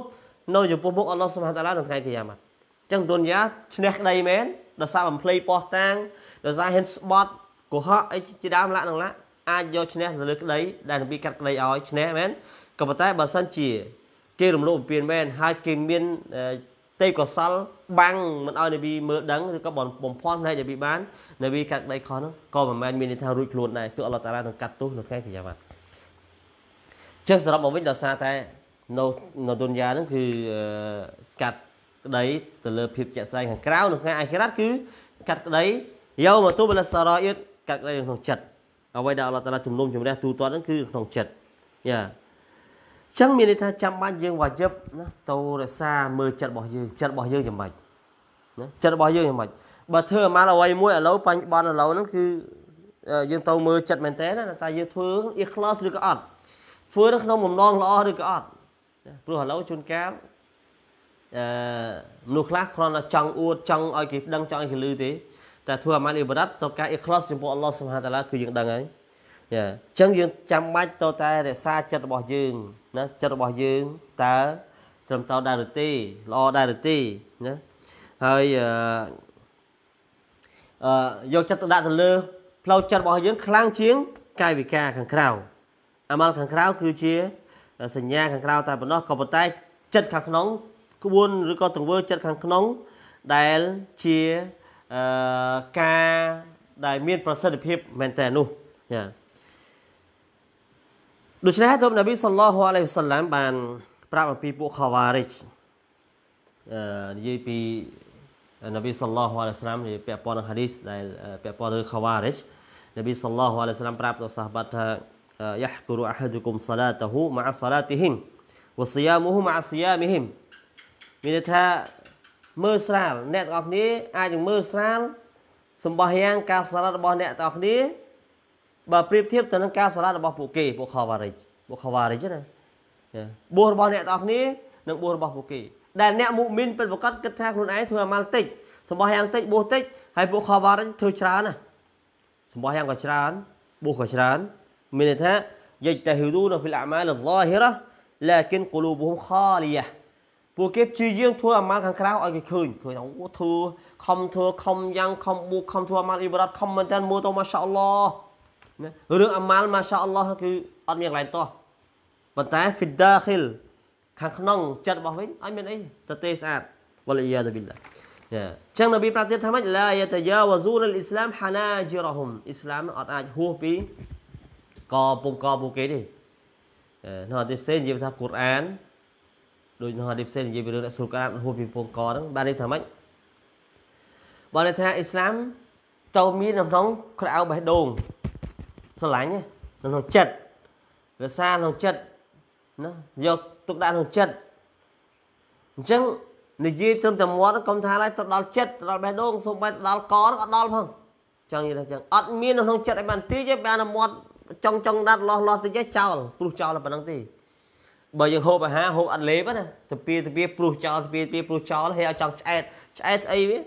នៅចំពោះមុខអល់ឡោះស៊ុបហានតាឡានៅថ្ងៃកិយាម៉ាត់ចឹងទុនយ៉ាឈ្នះក្តីមែនដោយសារបំភ្លៃប៉ោះតាងដោយសារហ៊ានស្បត់កុហកអីជាដើមឡាក់នឹងឡាក់អាចយកឈ្នះទៅលើក្តីដែលនប៊ីកាត់ ក្តីឲ្យឈ្នះមែនក៏ប៉ុន្តែបើសិនជាគេរំលោភបំពានមែនហើយគេមានទេពកសលបាំងមិនឲ្យនប៊ីមើលដឹងឬក៏បំផន់ផ្នែកនប៊ីបាននប៊ីកាត់ក្តីខុសនោះក៏មិនមែនមានន័យថារួចខ្លួនដែរគឺអល់ឡោះតាឡានឹងកាត់ទោសនៅថ្ងៃកញ្ញាវ៉ាត់ចឹងសរុបមកវិញដោយសារតែនៅនៅទុនយ៉ានឹងគឺកាត់ក្តីទៅលើភាពជាក់ស្ដែងខាងក្រៅនៅថ្ងៃអាខិរ៉ាត់គឺកាត់ក្តីយោមកទូបលសារ៉ាអ៊ីតកាត់ក្តីក្នុងចិត្តអ្វីដែលអល់ឡោះតាឡាជំនុំជម្រះទូទាត់ហ្នឹងគឺក្នុងចិត្តយ៉ាចឹងមានន័យថាចាំបាច់យើងវ៉ាយឹបណាតោរសាមើលចិត្តរបស់យើងចិត្តរបស់យើងយ៉ាងម៉េចណាចិត្តរបស់យើងយ៉ាងម៉េចបើធ្វើអាម៉ាល់អ្វីមួយឥឡូវបច្ចុប្បន្នឥឡូវហ្នឹងគឺយើងទៅមើលចិត្តមែនតើតែយើងធ្វើអ៊ីខ្លោសឬក៏អត់ធ្វើនៅក្នុងបំណងល្អឬក៏អត់ព្រោះឥឡូវជួនកាលអឺមនុស្សខ្លះគ្រាន់តែចង់អួតចង់ឲ្យគេដឹងចង់ឲ្យគេឮទេតែធ្វើអាម៉ាលអ៊ីបាដាតទៅការអ៊ីខ្លាសចំពោះអល់ឡោះសុបហានតាឡាគឺយើងដឹងហើយយ៉ាអញ្ចឹងយើងចាំបាច់តតែរក្សាចិត្តរបស់យើងណាចិត្តរបស់យើងតើត្រឹមត្រូវដែរឬទេល្អដែរឬទេណាហើយអឺអឺយកចិត្តទៅដាក់ទៅលើផ្លូវចិត្តរបស់យើងខ្លាំងជាងកាយវិការខាងក្រៅអាម៉ាល់ខាងក្រៅគឺជាសញ្ញាខាងក្រៅតែប៉ុណ្ណោះក៏ប៉ុន្តែ ចិត្តខាងក្នុងក្បួនឬក៏ទង្វើចិត្តខាងក្នុងដែលជាអឺការដែលមាន ប្រសិទ្ធភាពមែនតើនោះចាដូច្នេះទោះនប៊ីសល្លោះអាឡៃហ៊ីវសឡាមបានប្រាប់អំពីពួកខាវ៉ារិចអឺនិយាយពីនប៊ីសល្លោះអាឡៃហ៊ីវសឡាមនិយាយពាក់ព័ន្ធនឹងហាឌីសដែលពាក់ព័ន្ធទៅខាវ៉ារិចនប៊ីសល្លោះអាឡៃហ៊ីវសឡាមប្រាប់ដល់សាហាបាត់ថា يحقر أحدكم صلاته مع صلاتهم وصيامه مع صيامهم មានន័យថាមើលស្រាលអ្នកទាំងអស់គ្នាអាចនឹងមើលស្រាលសម្បោះយ៉ាងការសារៈរបស់អ្នកទាំងអស់គ្នាបើប្រៀបធៀបទៅនឹងការសារៈរបស់ពួកគេពួកខវ៉ារិចពួកខវ៉ារិចណាបួសរបស់អ្នកទាំងអស់គ្នានិងបួសរបស់ពួកគេដែលអ្នកមុមីនពិតប្រាកដគិតថាខ្លួនឯងធ្វើអាម៉ាល់តិចសម្បោះយ៉ាងតិចបួសតិចហើយពួកខវ៉ារិចធ្វើច្រើនណាសម្បោះយ៉ាងក៏ច្រើនបួសក៏ច្រើនមានន័យថាយជ្តហ៊ីឌូនហ្វីលអាម៉ាលហ្សាហ៊ីរ៉ាឡាគិនកូលូបហ៊ុមខាលីយ៉ាពួកគេព្យាយាមធ្វើអាម៉ាលខាងក្រៅឲ្យគេឃើញឃើញថាអូធ្វើខំធ្វើខំយ៉ាងខំបួខំធ្វើអាម៉ាលអ៊ីបារ៉ាត់ខំមែនតើមើលទៅម៉ាសាអល់ឡោះណារឿងអាម៉ាលម៉ាសាអល់ឡោះគឺអត់មានកន្លែងតោះប៉ុន្តែ fi dakhil ខាងក្នុងចិត្តរបស់វិញអត់មានអីតទេស្អាតវលីយ៉ាដប៊ីឡាចាចឹងនប៊ីប្រាប់ទៀតថាម៉េចឡាយតាយាវ៉ាស៊ូនអ៊ីស្លាមហាណាជីរ៉ហ៊ុមអ៊ីស្លាមអត់អាចហួសពីកពងកពួកគេទេនៅអត់ទេផ្សេងនិយាយថាកូរ៉ានដូចនៅនេះផ្សេងនិយាយពីរឿងអ្នកស្រុកកាតហួសពីពងកហ្នឹងបាននេះថាម៉េចបើន័យថាអ៊ីស្លាមទៅមាននៅក្នុងក្រៅបេះដូងស្រឡាញ់នៅក្នុងចិត្តរសាក្នុងចិត្តណាយកទុកដាក់ក្នុងចិត្តអញ្ចឹងនិយាយត្រឹមតែមាត់កុំថាឡើយទៅដល់ចិត្តទៅដល់បេះដូងសូម្បីទៅដល់កក៏អត់ដល់ផងចង់និយាយថាចឹងអត់មាននៅក្នុងចិត្តឲ្យបានទីទេបានមាត់ចង់ចង់ដាត់លោះលោះតិចទេចោលព្រោះចោលតែប៉ុណ្្នឹងទេបើយើងហូបអាហារហូបអត់លេបណាតាពីតាពីព្រុសចោលតាពីតាពីព្រុសចោលហើយឲ្យចង់ឆ្អែតឆ្អែតអីវា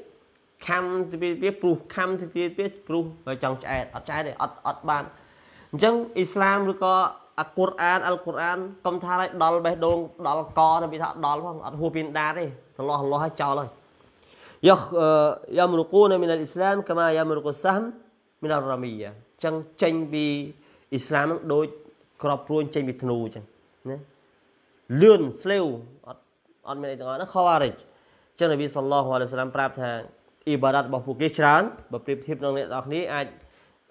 ខំតាពីតាពីព្រុសខំតាពីតាពីព្រុសហើយចង់ឆ្អែតអត់ឆ្អែតទេអត់អត់បានអញ្ចឹងអ៊ីស្លាមឬក៏អាកុរអានអល់កុរអានកុំថាឲ្យដល់បេះដូង ដល់កតែវាថាដល់ផងអត់ហួសពីដាតទេទលាស់លាស់ឲ្យចោលហើយយ៉ាយ៉ាមរុគូនមីនអ៊ីស្លាម កម៉ាយ៉ាមរុគូសាហ្មមីនអររ៉ាមីយ៉ាអញ្ចឹងចេញពីអ៊ីស្លាមនឹងដូចក្របព្រួញចេញពីធ្នូអញ្ចឹងណាលឿន slow អត់អត់មានអីទាំងអស់ណា coverage អញ្ចឹងនប៊ីសល្លោះអាឡៃហ៊ីវសាឡាមប្រាប់ថាអ៊ីបាដាតរបស់ពួកគេ ច្រើនបើប្រៀបធៀបនឹងអ្នកទាំងអស់គ្នាអាច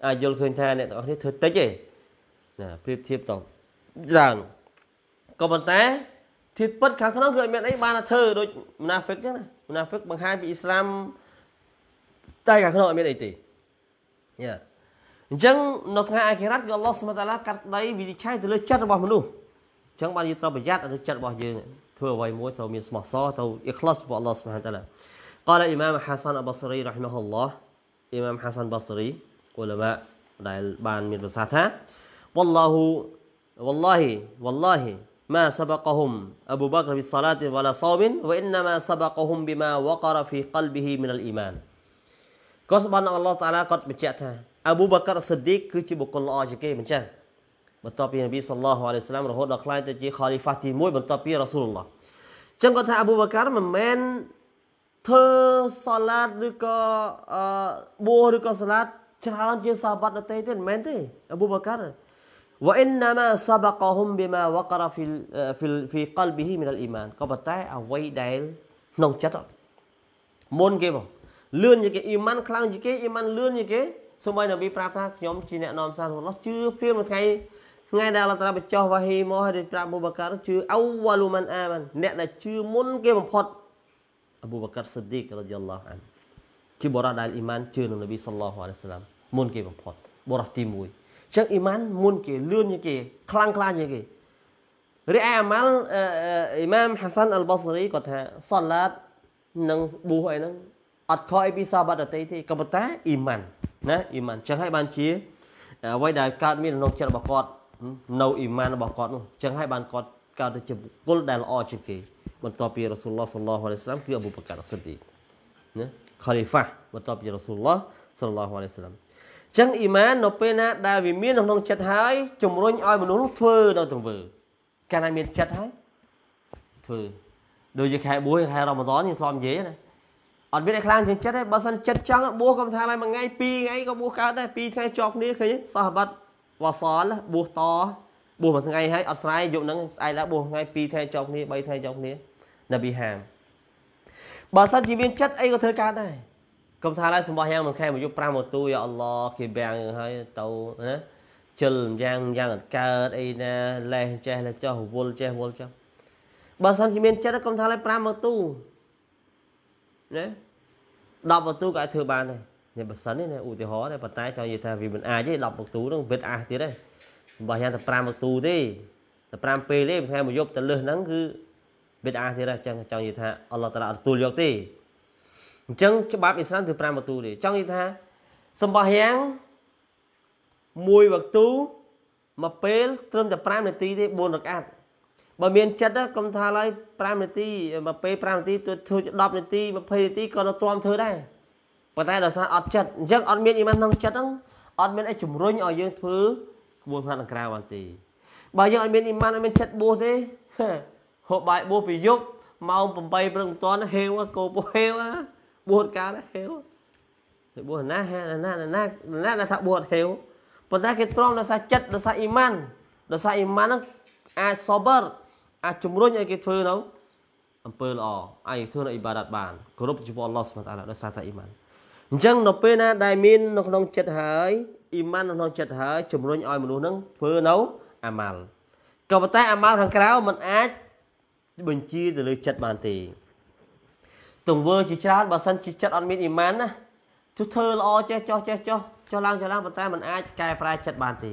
អាចយល់ឃើញថាអ្នកទាំងអស់គ្នាធ្វើតិចទេណាប្រៀបធៀបទៅច្រើនក៏ប៉ុន្តែធៀបពិតខាងក្នុងគឺអត់មានអីបានតែធ្វើដូចមណាហ្វិកចឹងណាមណាហ្វិកបង្ហាញពីអ៊ីស្លាមតែខាងក្នុងអត់មានអីទេយ៉ាអញ្ចឹងនៅថ្ងៃអាខិរ៉ាត់គឺអល់ឡោះសុបតាឡាកាត់ដៃវិនិច្ឆ័យទៅលើចិត្តរបស់មនុស្សអញ្ចឹងបានយើងត្រូវប្រយ័ត្ននៅចិត្តរបស់យើងធ្វើអ្វីមួយត្រូវមានស្មោះសរត្រូវ ikhlas របស់ Allah Subhanahu wa ta'ala កលអ៊ីម៉ាមហាសានអបសរីរ៉ាហ៊ីម៉ាហ៊ុលឡោះអ៊ីម៉ាមហាសានបសរីអ៊ុលម៉ាដែលបានមានប្រសាសន៍ថា والله والله والله ما سبقهم أبو بكر بالصلاة ولا صوم وإنما سبقهم بما وقر في قلبه من الإيمان ក៏ស្បានអល់ឡោះតាឡាគាត់បញ្ជាក់ថាអប៊ូបកាត់សិឌីកគឺជាបុគ្គលល្អជាងគេមិនចឹងបន្ទាប់ពីនប៊ីសល្លោះអាឡៃសាឡាមរហូតដល់ខ្លាយទៅជា Khalifa ទី1បន្ទាប់ពីរ៉ាស៊ូលឡោះអញ្ចឹងគាត់ថាអប៊ូបកាមិនមែនធ្វើសាឡាតឬក៏អឺបួសឬក៏សាឡាតច្រើនជាសាបាត់ដតេទេមិនមែនទេអប៊ូបកា وإنما سبقهم بما وقر في في في قلبه من الإيمان ក៏ប៉ុន្តែអ្វីដែលក្នុងចិត្តមុនគេបងលឿនជាងគេអ៊ីម៉ានខ្លាំងជាងគេអ៊ីម៉ានលឿនជាងគេសូម្បីនប៊ីប្រាប់ថាខ្ញុំជាអ្នកនាំសាររបស់ឡោះជឿព្រាមនៅថ្ងៃថ្ងៃដែលអល់ឡោះតាបញ្ចុះវ៉ាហ៊ីមកហើយប្រាប់អប៊ូបកាជឿអវលូម៉ាន់អាម៉ានអ្នកដែលជឿមុនគេបំផុតអប៊ូបកាសិឌីករ៉ាឌីយ៉ាឡោះអានជាបុរសដែលអ៊ីម៉ានជឿនឹងនប៊ីសល្លោះអាឡៃសាឡាមមុនគេបំផុតបុរសទី1អញ្ចឹងអ៊ីម៉ានមុនគេលឿនជាងគេខ្លាំងខ្លាជាងគេរីឯអាម៉ាល់អ៊ីម៉ាមហាសានអល់បាសរីគាត់ថាសាឡាតនឹងប៊ូអីហ្នឹងអត់ខកអីពីសាបាត់ដតីទេក៏ប៉ុន្តែអ៊ីម៉ានណាអ៊ីម៉ានអញ្ចឹងហើយបានជាអ្វីដែលកើតមានក្នុងចិត្តរបស់គាត់នៅអ៊ីម៉ានរបស់គាត់នោះអញ្ចឹងហើយបានគាត់កើតទៅជាបុគ្គលដែលល្អជាងគេ បន្ទាប់ពីរ៉ាស៊ូលឡោះសល្លោះអាឡៃសាឡាមគឺអប៊ូបការសិទ្ធីណាខាលីហ្វាបន្ទាប់ពីរ៉ាស៊ូលឡោះសល្លោះអាឡៃសាឡាមអញ្ចឹងអ៊ីម៉ាននៅពេលណា ដែលវាមានក្នុងចិត្តហើយជំរុញឲ្យមនុស្សនោះធ្វើនៅទង្វើកាលណាមានចិត្តហើយធ្វើដូចជាខែ4ខែរ៉ាម៉ាឌនយើងធ្លាប់និយាយណាអត់មានឯខ្លាំងជាងចិត្តទេបើសិនចិត្តចង់បួសក៏មិនថាឡើយមួយថ្ងៃពីរថ្ងៃក៏បួសកើតដែរពីរថ្ងៃជាប់គ្នាឃើញសោះបាត់វ៉សលបួសតបួសមួយថ្ងៃហើយអត់ស្រ័យយប់ហ្នឹងស្អែកឡើងបួសថ្ងៃ2ថ្ងៃចុះគ្នា3ថ្ងៃចុះគ្នានប៊ីហាមបើសិនជាមានចិត្តអីក៏ធ្វើកើតដែរកុំថាឡើយសម្បោះយ៉ាងមួយខែមួយយប់5មួយទូយ៉ាអល់ឡោះគេបាំងហើយទៅណាជិលយ៉ាងយ៉ាងកើតអីណាលេះចេះលេះចុះវល់ចេះវល់ចុះបើសិនជាមានចិត្តកុំថាឡើយ5មួយទូណា10មួយទូក៏អាចធ្វើបានដែរញ៉ាំបើសិនណាឧទាហរណ៍តែប៉ុន្តែចង់និយាយថាវាមិនអាចទេ10មកទូហ្នឹងវិតអាសទៀតទេសម្បោះញ៉ាំតែ5មកទូទេតែ5ពេលទេថ្ងៃមួយយប់ទៅលឹះហ្នឹងគឺវិតអាសទៀតហើយអញ្ចឹងចង់និយាយថាអល់ឡោះតាឡាអត់ទទួលយកទេអញ្ចឹងច្បាប់អ៊ីស្លាមគឺ5មកទូទេចង់និយាយថាសម្បោះយ៉ាងមួយវកទូមកពេល ត្រឹមតែ5នាទីទេ4រកាត់បើមានចិត្តកុំថាឡើយ5នាទីមកពេល5នាទីទៅធ្វើ10នាទី20នាទីក៏នៅទ្រាំធ្វើដែរប៉ុន្តែដោយសារអត់ចិត្តអញ្ចឹងអត់មានអ៊ីម៉ានក្នុងចិត្តហ្នឹងអត់មានអីជំរុញឲ្យយើងធ្វើក្បួនខ្នាតខាងក្រៅបានទេបើយើងអត់មានអ៊ីម៉ានអត់មានចិត្តបួសទេហូបបាយបួសពីយប់ម៉ោង8ព្រឹកមិនទាន់ហេវកោពោហេវបួសកាលហេវទៅបួសណាណាណាណាណាណាថាបួសហេវប៉ុន្តែគេទ្រាំដោយសារចិត្តដោយសារអ៊ីម៉ានដោយសារអ៊ីម៉ានហ្នឹងអាចសូបរអាចជំរុញឲ្យគេធ្វើនៅអំពើល្អអាចធ្វើនៅអ៊ីបាដាតបានគោរពចំពោះអល់ឡោះស្មាត់អាឡាដោយសារតែអ៊ីម៉ានអញ្ចឹងនៅពេលណាដែលមាននៅក្នុងចិត្តហើយអ៊ីម៉ាននៅក្នុងចិត្តហើយជំរុញឲ្យមនុស្សនឹងធ្វើនៅអាម៉ាល់ក៏ប៉ុន្តែអាម៉ាល់ខាងក្រៅมันអាចបញ្ជាទៅលើចិត្តបានទេទង្វើជាច្រើនបើសិនជាចិត្តអត់មានអ៊ីម៉ានណាទោះធ្វើល្អចេះចោះចេះចោះចោះឡើងចោះឡើងប៉ុន្តែมันអាចកែប្រែចិត្តបានទេ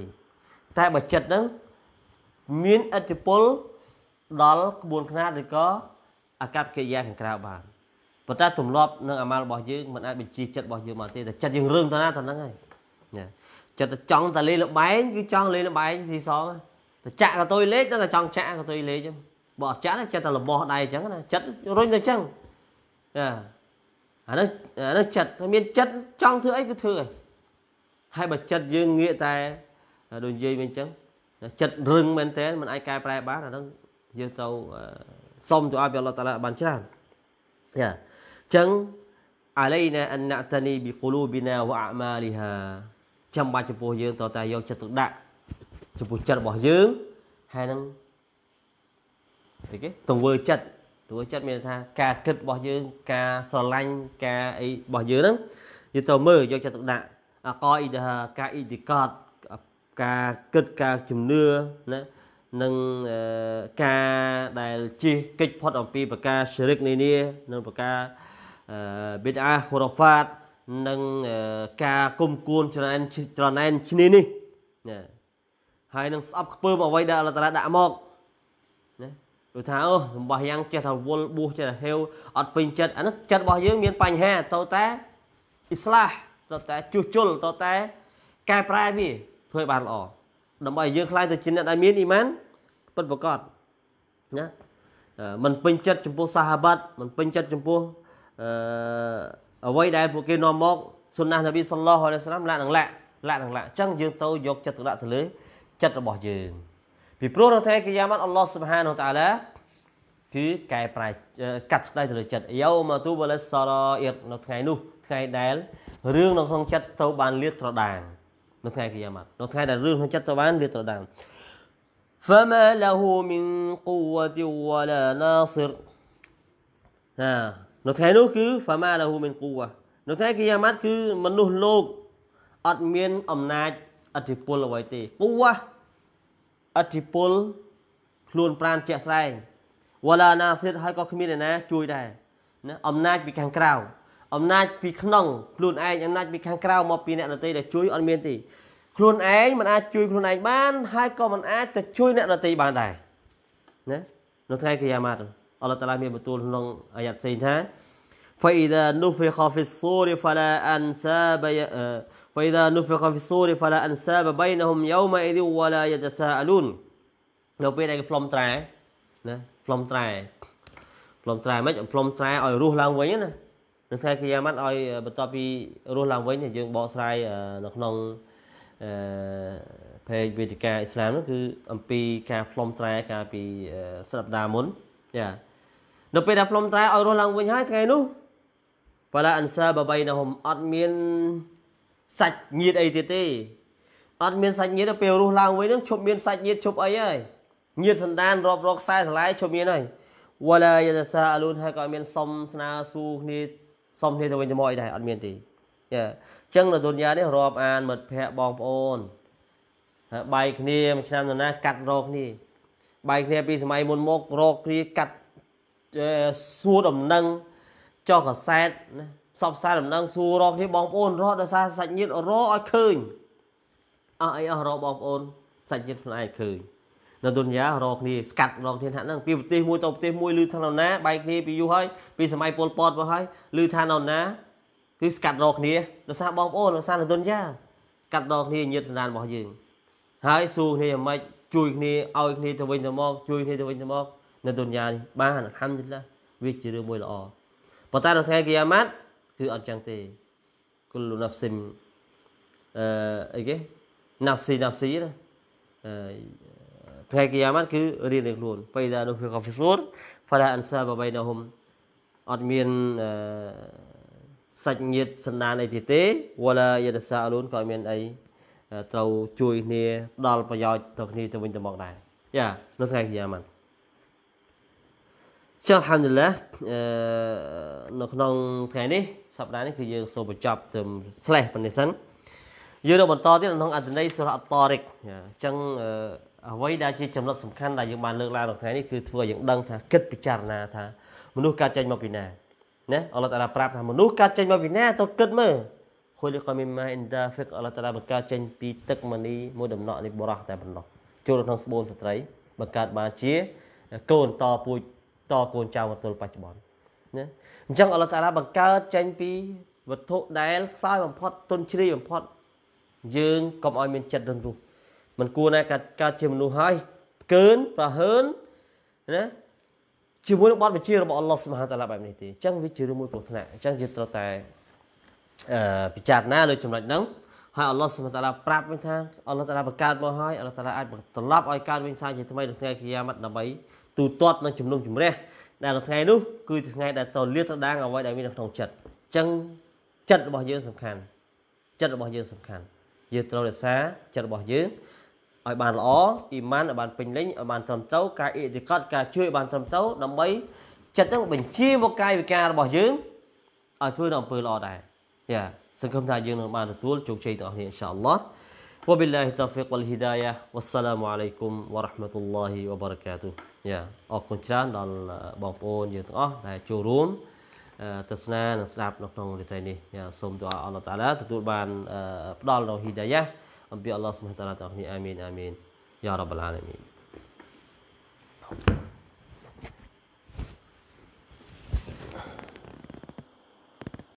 តែបើចិត្តនឹងមានឥទ្ធិពលដល់ក្បួនខ្នាតឬក៏អាកប្បកិរិយាខាងក្រៅបានប៉ុន្តែទម្លាប់និងអាម៉ាល់របស់យើងមិនអាចបញ្ជាចិត្តរបស់យើងបានទេតែចិត្តយើងរឿងទៅណាទៅហ្នឹងហើយណាចិត្តចង់តែលេងលបែងគឺចង់លេងលបែងស៊ីសងតែចាក់កតុយលេខដល់តែចង់ចាក់កតុយលេខបើអត់ចាក់ចិត្តតែរបស់ដៃអញ្ចឹងណាចិត្តរុញទៅអញ្ចឹងណាអានោះអានោះចិត្តមានចិត្តចង់ធ្វើអីគឺធ្វើហើយហើយបើចិត្តយើងងាកតែដូចនិយាយវិញអញ្ចឹងចិត្តរឹងមែនតើមិនអាចកែប្រែបានអានោះយើងទៅសុំទៅឲ្យព្រះអល់ឡោះតាឡាបានច្រើនចាចឹងអាឡៃណាអណតានីប៊ីកូលូប៊ីណាវ៉ាអាម៉ាលីហាចាំបាច់ចំពោះយើងត្រូវតែយកចិត្តទុកដាក់ចំពោះចិត្តរបស់យើងហើយនឹងអីគេទង្វើចិត្តទង្វើចិត្តមានថាការគិតរបស់យើងការស្រឡាញ់ការអីរបស់យើងហ្នឹងយើងត្រូវមើលយកចិត្តទុកដាក់អកអ៊ីដាការអ៊ីឌីកាតការគិតការជំនឿណានឹងការដែលជិះកិច្ចផុតអំពីប្រការជ្រិកនានានិងប្រការបិទអាខូរ៉ូហ្វាតនិងការគុំគួនច្រណែនច្រណែនឈ្នេះនេះណាហើយនឹងស្អប់ខ្ពើមអ្វីដែលអល់តាឡាដាក់មកណាដូចថាអូសម្បោះយ៉ាងចេះថាវល់បួសចេះថាហេវអត់ពេញចិត្តអានោះចិត្តរបស់យើង មានបញ្ហាទៅតែអ៊ីស្លាទៅតែជួសជុលទៅតែកែប្រែវាធ្វើឲ្យបានល្អដើម្បីឲ្យយើងខ្លាយទៅជាអ្នកដែលមានអ៊ីម៉ាន ពិតប្រាកដណាមិនពេញចិត្តចំពោះសាហាបាត់មិនពេញចិត្តចំពោះអឺអ្វីដែលពួកគេនាំមកសុនណះនប៊ីសល្លោះអាឡៃសាឡាមឡាក់នឹងឡាក់ឡាក់នឹងឡាក់អញ្ចឹងយើងទៅយកចិត្តទុកដាក់ទៅលើចិត្តរបស់យើងពីព្រោះនៅ ថ្ងៃកិយាម៉ាត់អល់ឡោះស៊ុបហានូតាឡាគឺកែប្រែកាត់ស្ដីទៅលើចិត្តយោមទូបលិសរអ៊ីតនៅថ្ងៃនោះថ្ងៃដែលរឿងនៅក្នុងចិត្តត្រូវបានលាតត្រដាងនៅថ្ងៃកិយាម៉ាត់នៅថ្ងៃដែលរឿងក្នុងចិត្តត្រូវបានលាតត្រដាង فما له من قوة ولا ناصر ណានៅថ្ងៃនោះគឺហ្វាម៉ាឡាហ៊ូមិនគូនៅថ្ងៃគីយ៉ាម៉ាត់គឺមនុស្សលោកអត់មានអំណាចអធិពលអ្វីទេគូអធិពលខ្លួនប្រានជាក់ស្ដែងវឡាណាសិតហើយក៏គ្មានអ្នកណា ជួយដែរណាអំណាចពីខាងក្រៅអំណាចពីក្នុងខ្លួនឯងអំណាចពីខាងក្រៅមកពីអ្នកដទៃដែលជួយអត់មានទេខ្លួនឯងមិនអាចជួយខ្លួនឯងបាន ហើយក៏មិនអាចទៅជួយអ្នកដទៃបានដែរណានៅថ្ងៃគីយ៉ាម៉ាត់អល់ឡោះតាឡាមានបន្ទូលក្នុងអាយ៉ាត់ផ្សេងថា فإذا نفخ في الصور فلا أنساب فإذا نفخ في الصور فلا أنساب بينهم يومئذ ولا يتساءلون នៅពេលដែលគេផ្លុំត្រែណាផ្លុំត្រែផ្លុំត្រែមិនផ្លុំត្រែឲ្យរស់ឡើងវិញណានៅថ្ងៃគិយាម៉ាត់ឲ្យបន្ទាប់ពីរស់ឡើងវិញយើងបកស្រាយនៅក្នុងអឺផេកវេទិកាអ៊ីស្លាមនោះគឺអំពីការផ្លុំត្រែកាលពីស្ដាប់ដាមុនចានៅពេលដែលផ្លុំត្រែឲ្យរស់ឡើងវិញហើយថ្ងៃនោះបលាអិនសាបបៃណហុំអត់មានសាច់ញាតអីទៀតទេអត់មានសាច់ញាតទៅពេលរស់ឡើងវិញនឹងឈប់មានសាច់ញាតឈប់អីហើយញាតសន្តានរាប់រកខ្សែស្រឡាយឈប់មានហើយវឡាយតសាអលូនហើយក៏មានសុំស្នើសួរគ្នាសុំគ្នាទៅវិញទៅមកអីដែរអត់មានទេយ៉ាអញ្ចឹងនៅទុនយ៉ានេះរាប់អានមិត្តភ័ក្តិបងប្អូនហើយបាយគ្នាមួយឆ្នាំទៅណាកាត់រកគ្នាបាយគ្នាពីសម័យមុនមករកគ្នាកាត់សួរដំណឹងចុះកសែតណាផ្សព្វផ្សាយដំណឹងសួររកគ្នាបងប្អូនរកដោយសារសាច់ញាតិរកឲ្យឃើញអស់អីអស់រកបងប្អូន សាច់ញាតិខ្លួនឯងឃើញនៅទុនយ៉ារកគ្នាស្កាត់រកគ្នាថាហ្នឹងពីប្រទេសមួយទៅប្រទេសមួយឮថានៅណាបែកគ្នាពីយូរហើយពីសម័យពលពតមកហើយឮថានៅណាគឺស្កាត់រកគ្នាដោយសារបងប្អូនដោយសារនៅទុនយ៉ាកាត់ដងគ្នាញាតិសន្តានរបស់យើង ហើយសួរគ្នាយ៉ាងម៉េចជួយគ្នាឲ្យគ្នាទៅវិញទៅមកជួយគ្នាទៅវិញទៅមកនៅទុនយ៉ានេះបានអัลฮัมឌីលឡាវាជារឿងមួយល្អប៉ុន្តែនៅថ្ងៃគីយ៉ាម៉ាត់គឺអត់ចឹងទេគុលណាហ្វសិមអឺអីគេណាហ្វស៊ីណាហ្វស៊ីណាអឺថ្ងៃគីយ៉ាម៉ាត់គឺរៀងៗខ្លួនបៃដានោះគឺកាហ្វេសូរហ្វាឡាអានសាបបៃណាហុំអត់មានអឺសាច់ញាតិសន្តានអីទៀតទេវ៉ាឡាយាដសាអលូនក៏មានអីត្រូវជួយគ្នាដល់ប្រយោជន៍ទៅគ្នាទៅវិញទៅមកដែរយ៉ានៅថ្ងៃគីយ៉ាម៉ាត់ចុះហាំឌីឡាអឺនៅក្នុងថ្ងៃនេះ សប្តាហ៍នេះគឺយើងសូមបញ្ចប់ត្រឹម slash ប៉ុណ្ណេះសិនយើងនៅបន្តទៀតក្នុងអត្ថន័យសូរ៉ាអតរិកអញ្ចឹងអ្វីដែលជាចំណុចសំខាន់ដែលយើងបានលើកឡើងនៅថ្ងៃនេះគឺធ្វើឲ្យយើងដឹងថាគិតពិចារណាថាមនុស្សកើតចេញមកពីណាណាអល់ឡោះតាឡាប្រាប់ថាមនុស្សកើតចេញមកពីណាទៅគិតមើលខុលកមីម៉ាអ៊ីនដាហ្វិកអល់ឡោះតាឡាបង្កើតចេញពីទឹកមនីមួយដំណក់នេះបរោះតែប៉ុណ្ណោះចូលក្នុងស្បូនស្ត្រីបង្កើតបានជា កូនតពួយតកូនចៅមកទល់បច្ចុប្បន្នណាអញ្ចឹងអល់ឡោះតាឡាបង្កើតចេញពីវត្ថុដែលខ្សោយបំផុតទុនជ្រាយបំផុតយើងកុំឲ្យមានចិត្តរន្ធរោះមិនគួរណាកើតកើតជាមនុស្សហើយកើនប្រហើនណាជាមួយនឹងបទបញ្ជារបស់អល់ឡោះសុបហានតាឡាបែបនេះទេអញ្ចឹងវាជារឿងមួយគ្រោះថ្នាក់អញ្ចឹងយើងត្រូវតែអឺពិចារណាលើចំណុចហ្នឹងហើយអល់ឡោះសុបហានតាឡាប្រាប់វិញថាអល់ឡោះតាឡាបង្កើតមកហើយអល់ឡោះតាឡាអាចត្រឡប់ឲ្យកើតវិញសារជាថ្មីនៅថ្ងៃគិយាមតដើម្បីទូទាត់និងជំនុំជម្រះដែលនៅថ្ងៃនោះគឺជាថ្ងៃដែលត្រូវលាតត្រដាងអ្វីដែលមាននៅក្នុងចិត្តអញ្ចឹងចិត្តរបស់យើងសំខាន់ ចិត្តរបស់យើងសំខាន់យើងត្រូវរក្សាចិត្តរបស់យើងឲ្យបានល្អអ៊ីម៉ានឲ្យបានពេញលេញឲ្យបានត្រឹមត្រូវការអ៊ីតិកតការជួយឲ្យបានត្រឹមត្រូវដើម្បីចិត្តនឹងបញ្ជាមកកាយវិការរបស់យើងឲ្យធ្វើនៅអំពើល្អដែរយ៉ាសង្ឃឹមថាយើងនឹងបានទទួលជោគជ័យទាំងអស់គ្នាអ៊ីនសាអល់ឡោះ وبالله التوفيق والهداية والسلام عليكم ورحمة الله وبركاته យ៉ាអរគុណច្រើនដល់ បងប្អូនយើងទាំងអស់ដែលចូលរួមទស្សនានិងស្ដាប់នៅក្នុងរាត្រីនេះយ៉ាសូមទូអល់ឡោះតាឡាទទួលបានផ្ដល់នូវហ៊ីដាយ៉ាអំពីអល់ឡោះសុបហានតាឡាទាំងគ្នាអាមីនអាមីនយ៉ារ៉ាប់អាឡាមីន Thank you.